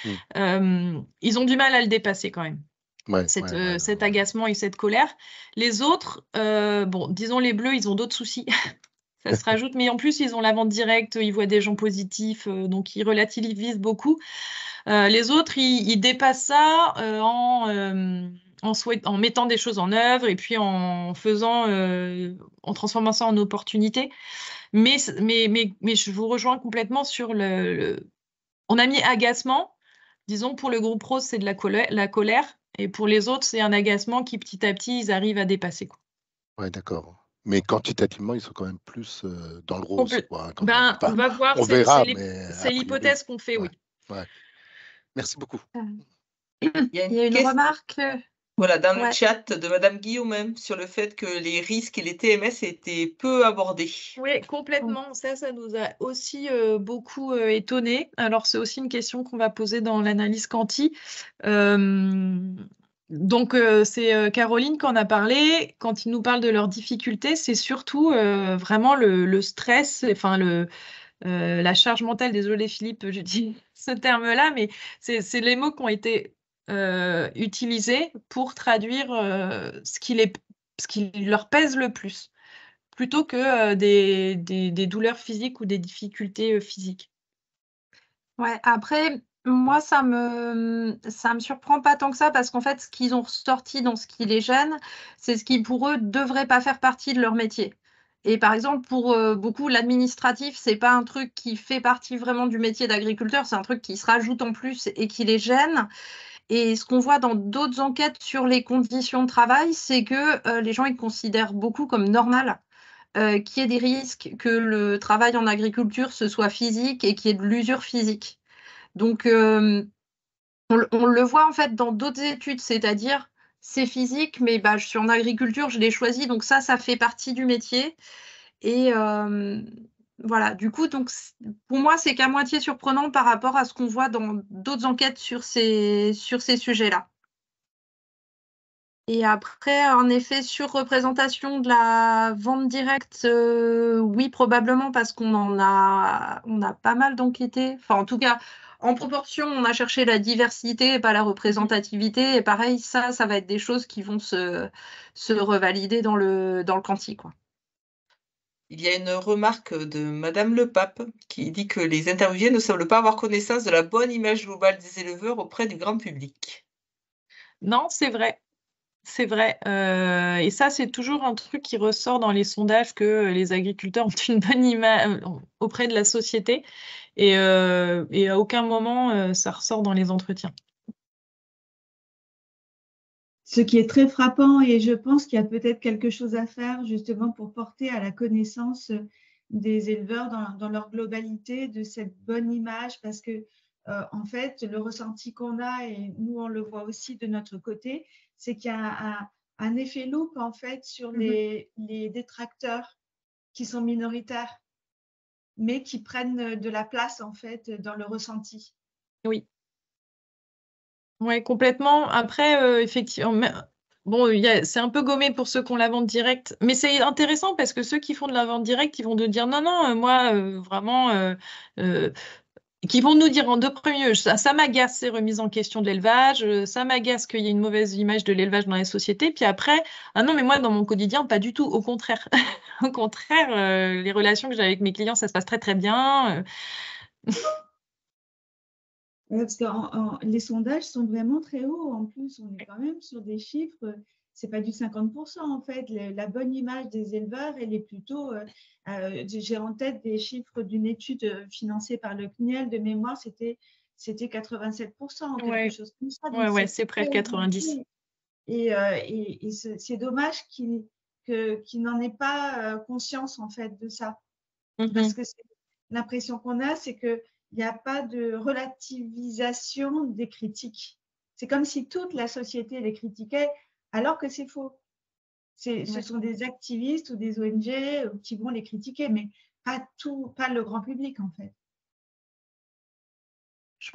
Speaker 1: Mm. Euh, ils ont du mal à le dépasser quand même.
Speaker 5: cet
Speaker 1: agacement et cette colère. Les autres, bon, disons les bleus, ils ont d'autres soucis. Ça se rajoute, mais en plus, ils ont la vente directe, ils voient des gens positifs, donc ils relativisent beaucoup. Euh, les autres, ils, dépassent ça euh, en, euh, en, mettant des choses en œuvre et puis en faisant, en transformant ça en opportunité. Mais, mais, mais, je vous rejoins complètement sur le, On a mis agacement. Disons, pour le groupe rose, c'est de la colère, la colère. Et pour les autres, c'est un agacement qui, petit à petit, ils arrivent à dépasser.
Speaker 3: Oui, d'accord. Mais quantitativement, ils sont quand même plus dans le rose. Hein,
Speaker 1: ben, on, va voir,
Speaker 2: c'est l'hypothèse qu'on fait, oui.
Speaker 3: Ouais. Merci beaucoup.
Speaker 1: Euh,
Speaker 2: il y a une, remarque. Euh,
Speaker 3: voilà, dans le chat de Madame Guillaume même, hein, sur le fait que les risques et les TMS étaient peu abordés.
Speaker 2: Oui, complètement. Oh. Ça, ça nous a
Speaker 1: aussi euh, beaucoup étonné. étonnés. Alors, c'est aussi une question qu'on va poser dans l'analyse quanti. donc, c'est Caroline qui en a parlé. Quand il nous parle de leurs difficultés, c'est surtout vraiment le, le, stress, enfin, le, euh, la charge mentale, désolé Philippe, je dis ce terme-là, mais c'est les mots qui ont été euh, utilisés pour traduire euh, ce, qui leur pèse le plus, plutôt que des, douleurs physiques ou des
Speaker 2: difficultés physiques. Ouais, après, moi, ça me, me surprend pas tant que ça parce qu'en fait, ce qu'ils ont ressorti dans ce qui les gêne, c'est ce qui pour eux devrait pas faire partie de leur métier. Et par exemple, pour euh, beaucoup, l'administratif, ce n'est pas un truc qui fait partie vraiment du métier d'agriculteur, c'est un truc qui se rajoute en plus et qui les gêne. Et ce qu'on voit dans d'autres enquêtes sur les conditions de travail, c'est que euh, les gens ils considèrent beaucoup comme normal euh, qu'il y ait des risques, que le travail en agriculture ce soit physique et qu'il y ait de l'usure physique. Donc, on, le voit en fait dans d'autres études, c'est-à-dire c'est physique, mais bah, je suis en agriculture, je l'ai choisi, donc ça, ça fait partie du métier. Et euh, voilà, du coup, donc, pour moi, c'est qu'à moitié surprenant par rapport à ce qu'on voit dans d'autres enquêtes sur ces, sur ces sujets-là. Et après, en effet, sur-représentation de la vente directe, euh, oui, probablement parce qu'on en a, on a pas mal d'enquêtés. Enfin, en tout cas, en proportion, on a cherché la diversité et pas la représentativité. Et pareil, ça, ça va être des choses qui vont se, revalider dans le, dans le quantique. Quoi.
Speaker 3: Il y a une remarque de Madame Le Pape qui dit que les interviewés ne semblent pas avoir connaissance de la bonne image globale des éleveurs auprès du grand public.
Speaker 1: Non, c'est vrai. C'est vrai. Euh, et ça, c'est toujours un truc qui ressort dans les sondages que les agriculteurs ont une bonne image euh, auprès de la
Speaker 6: société. Euh, et, à aucun moment, euh, ça ressort dans les entretiens. Ce qui est très frappant, et je pense qu'il y a peut-être quelque chose à faire justement pour porter à la connaissance des éleveurs dans, leur globalité de cette bonne image, parce que euh, en fait, le ressenti qu'on a, et nous on le voit aussi de notre côté, c'est qu'il y a un, effet loop en fait sur mm-hmm. les détracteurs qui sont minoritaires mais qui prennent euh, de la place en fait euh, dans le ressenti. Oui.
Speaker 1: Oui, complètement. Après, euh, effectivement, bon, c'est un peu gommé pour ceux qui ont la vente directe, mais c'est intéressant parce que ceux qui font de la vente directe, ils vont te dire non, non, moi, vraiment, qui vont nous dire en deux premiers ça, ça m'agace ces remises en question de l'élevage, euh, ça m'agace qu'il y ait une mauvaise image de l'élevage dans les sociétés, puis après, ah non mais moi dans mon quotidien pas du tout, au contraire, au contraire, euh, les relations que j'ai avec mes clients ça se passe très très bien.
Speaker 6: Euh. parce que les sondages sont vraiment très hauts en plus, on est quand même sur des chiffres c'est pas du 50% en fait. la bonne image des éleveurs, elle est plutôt. Euh, euh, j'ai en tête des chiffres d'une étude euh, financée par le CNIEL de mémoire, c'était c'était 87%, Oui, ouais, c'est près de 90. Et, c'est dommage qu'il n'en ait pas conscience en fait de ça, mm-hmm. parce que l'impression qu'on a, c'est que il n'y a pas de relativisation des critiques. C'est comme si toute la société les critiquait alors que c'est faux. Ce sont des activistes ou des ONG euh, qui vont les critiquer, mais pas tout, pas le grand public en fait. Je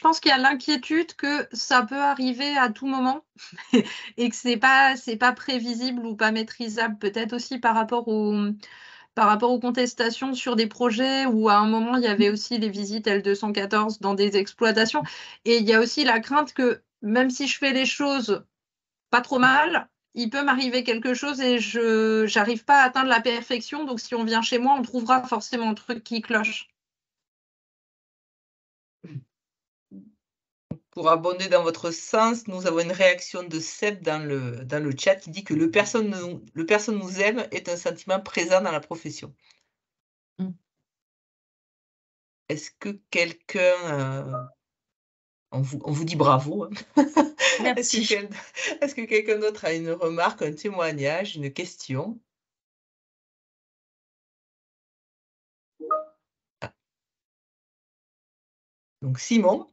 Speaker 6: pense qu'il y a l'inquiétude que
Speaker 2: ça peut arriver à tout moment et que c'est pas c'est pas prévisible ou pas maîtrisable. Peut-être aussi par rapport par rapport aux contestations sur des projets où à un moment il y avait aussi des visites L214 dans des exploitations et il y a aussi la crainte que même si je fais les choses pas trop mal. Il peut m'arriver quelque chose et je n'arrive pas à atteindre la perfection. Donc, si on vient chez moi, on trouvera forcément un truc qui cloche.
Speaker 3: Pour abonder dans votre sens, nous avons une réaction de Seb dans le, dans le chat qui dit que le personne, nous, le personne nous aime est un sentiment présent dans la profession. Mm. Est-ce que quelqu'un euh, on vous, dit bravo. Hein. Merci. Est-ce que, quelqu'un d'autre a une remarque, un témoignage, une
Speaker 5: question ah. Donc Simon,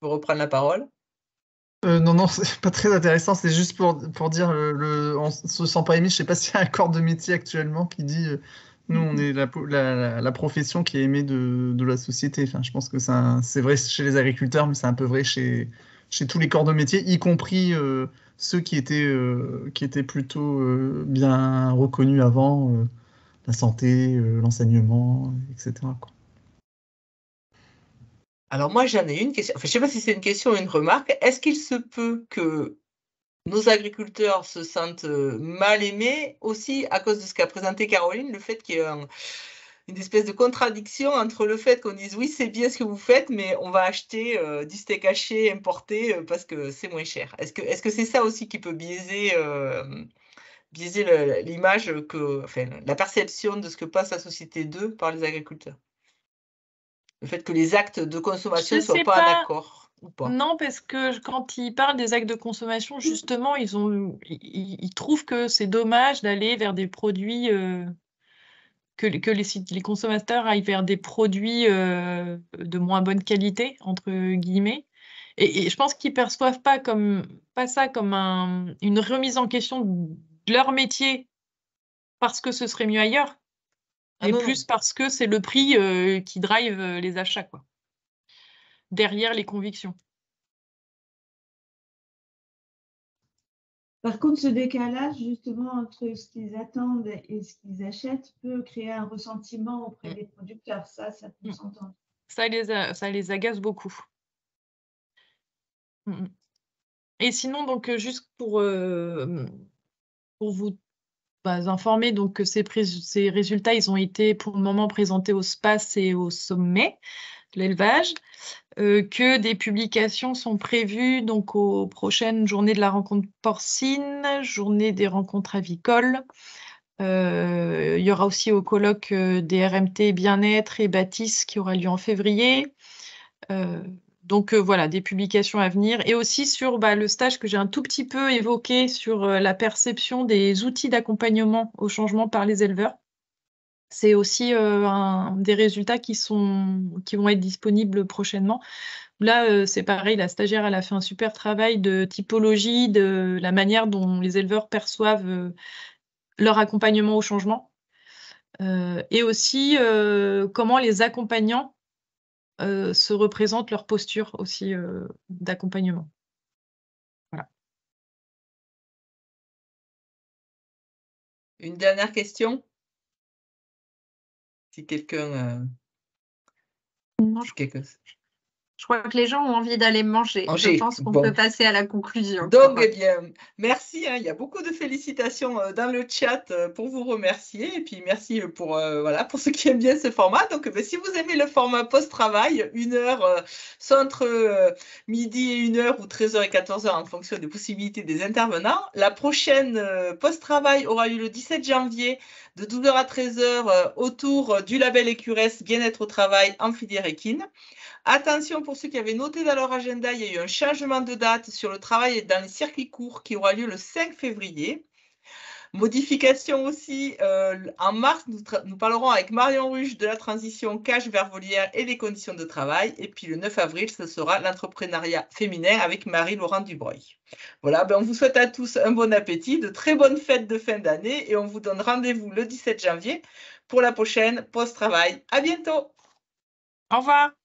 Speaker 5: vous reprendre la parole. Non, euh, non, non, c'est pas très intéressant.
Speaker 3: C'est juste pour, pour dire, le, on se sent pas émis. Je sais pas s'il y a un corps de métier actuellement qui dit euh, nous, on est la, profession qui est aimée de, la société. Enfin, je pense que c'est vrai chez les agriculteurs, mais c'est un peu vrai chez, tous les corps de métier, y compris euh, ceux qui étaient, euh, plutôt euh, bien reconnus avant, la santé, l'enseignement, etc. Alors moi, j'en ai une question. je ne sais pas si c'est une question ou une remarque. Est-ce qu'il se peut que nos agriculteurs se sentent euh, mal aimés aussi à cause de ce qu'a présenté Caroline, le fait qu'il y ait une espèce de contradiction entre le fait qu'on dise oui, c'est bien ce que vous faites, mais on va acheter euh, du steak haché importé euh, parce que c'est moins cher. Est-ce que c'est -ce c'est ça aussi qui peut biaiser, biaiser l'image, que, enfin, la perception de ce que passe la société 2 par les agriculteurs Le fait que les actes de consommation ne soient pas, pas
Speaker 1: non, parce que quand ils parlent des actes de consommation, justement, ils, ont, ils, trouvent que c'est dommage d'aller vers des produits, euh, que, les, consommateurs aillent vers des produits euh, de moins bonne qualité, entre guillemets. Et, je pense qu'ils ne perçoivent pas, comme, pas ça comme une remise en question de leur métier parce que ce serait mieux ailleurs, ah et plus parce que c'est le prix euh, qui drive les achats. quoi
Speaker 6: derrière les convictions. Par contre, ce décalage justement entre ce qu'ils attendent et ce qu'ils achètent peut créer un ressentiment auprès mm. des producteurs. Ça, ça peut mm.
Speaker 1: Ça les, agace beaucoup. Mm, et sinon, donc, euh, juste pour, euh, pour vous bah, informer, donc, ces, ces résultats, ils ont été pour le moment présentés au SPAS et au sommet l'élevage, euh, que des publications sont prévues donc aux prochaines journées de la rencontre porcine, journée des rencontres avicoles. Euh, il y aura aussi au colloque euh, des RMT Bien-être et Bâtisse qui aura lieu en février. donc voilà, des publications à venir. Et aussi sur bah, le stage que j'ai un tout petit peu évoqué sur la perception des outils d'accompagnement au changement par les éleveurs c'est aussi euh, des résultats qui, sont, qui vont être disponibles prochainement. Là, euh, c'est pareil, la stagiaire, a fait un super travail de typologie, de la manière dont les éleveurs perçoivent euh, leur accompagnement au changement, et aussi comment les accompagnants se représentent leur posture aussi d'accompagnement.
Speaker 5: Une dernière question si quelqu'un. Euh, si quelqu
Speaker 2: je crois que les gens ont envie d'aller manger. Je pense qu'on peut passer à la conclusion. Donc, eh bien,
Speaker 3: merci. Hein. Il y a beaucoup de félicitations euh, dans le chat euh, pour vous remercier. Et puis, merci pour, euh, voilà, pour ceux qui aiment bien ce format. Donc, ben, si vous aimez le format post-travail, une heure, soit entre midi et une heure ou 13h et 14h en fonction des possibilités des intervenants. La prochaine post-travail aura lieu le 17 janvier de 12h à 13h autour du label Écuresse Bien-être au travail en filière équine. Attention pour ceux qui avaient noté dans leur agenda, il y a eu un changement de date sur le travail dans les circuits courts qui aura lieu le 5 février. Modification aussi, euh, en mars, nous, parlerons avec Marion Ruche de la transition cash vers volière et des conditions de travail. Et puis le 9 avril, ce sera l'entrepreneuriat féminin avec Marie-Laurent Dubreuil. Voilà, ben on vous souhaite à tous un bon appétit, de très bonnes fêtes de fin d'année et on vous donne rendez-vous le 17 janvier pour la prochaine Post-Travail. À bientôt. Au revoir.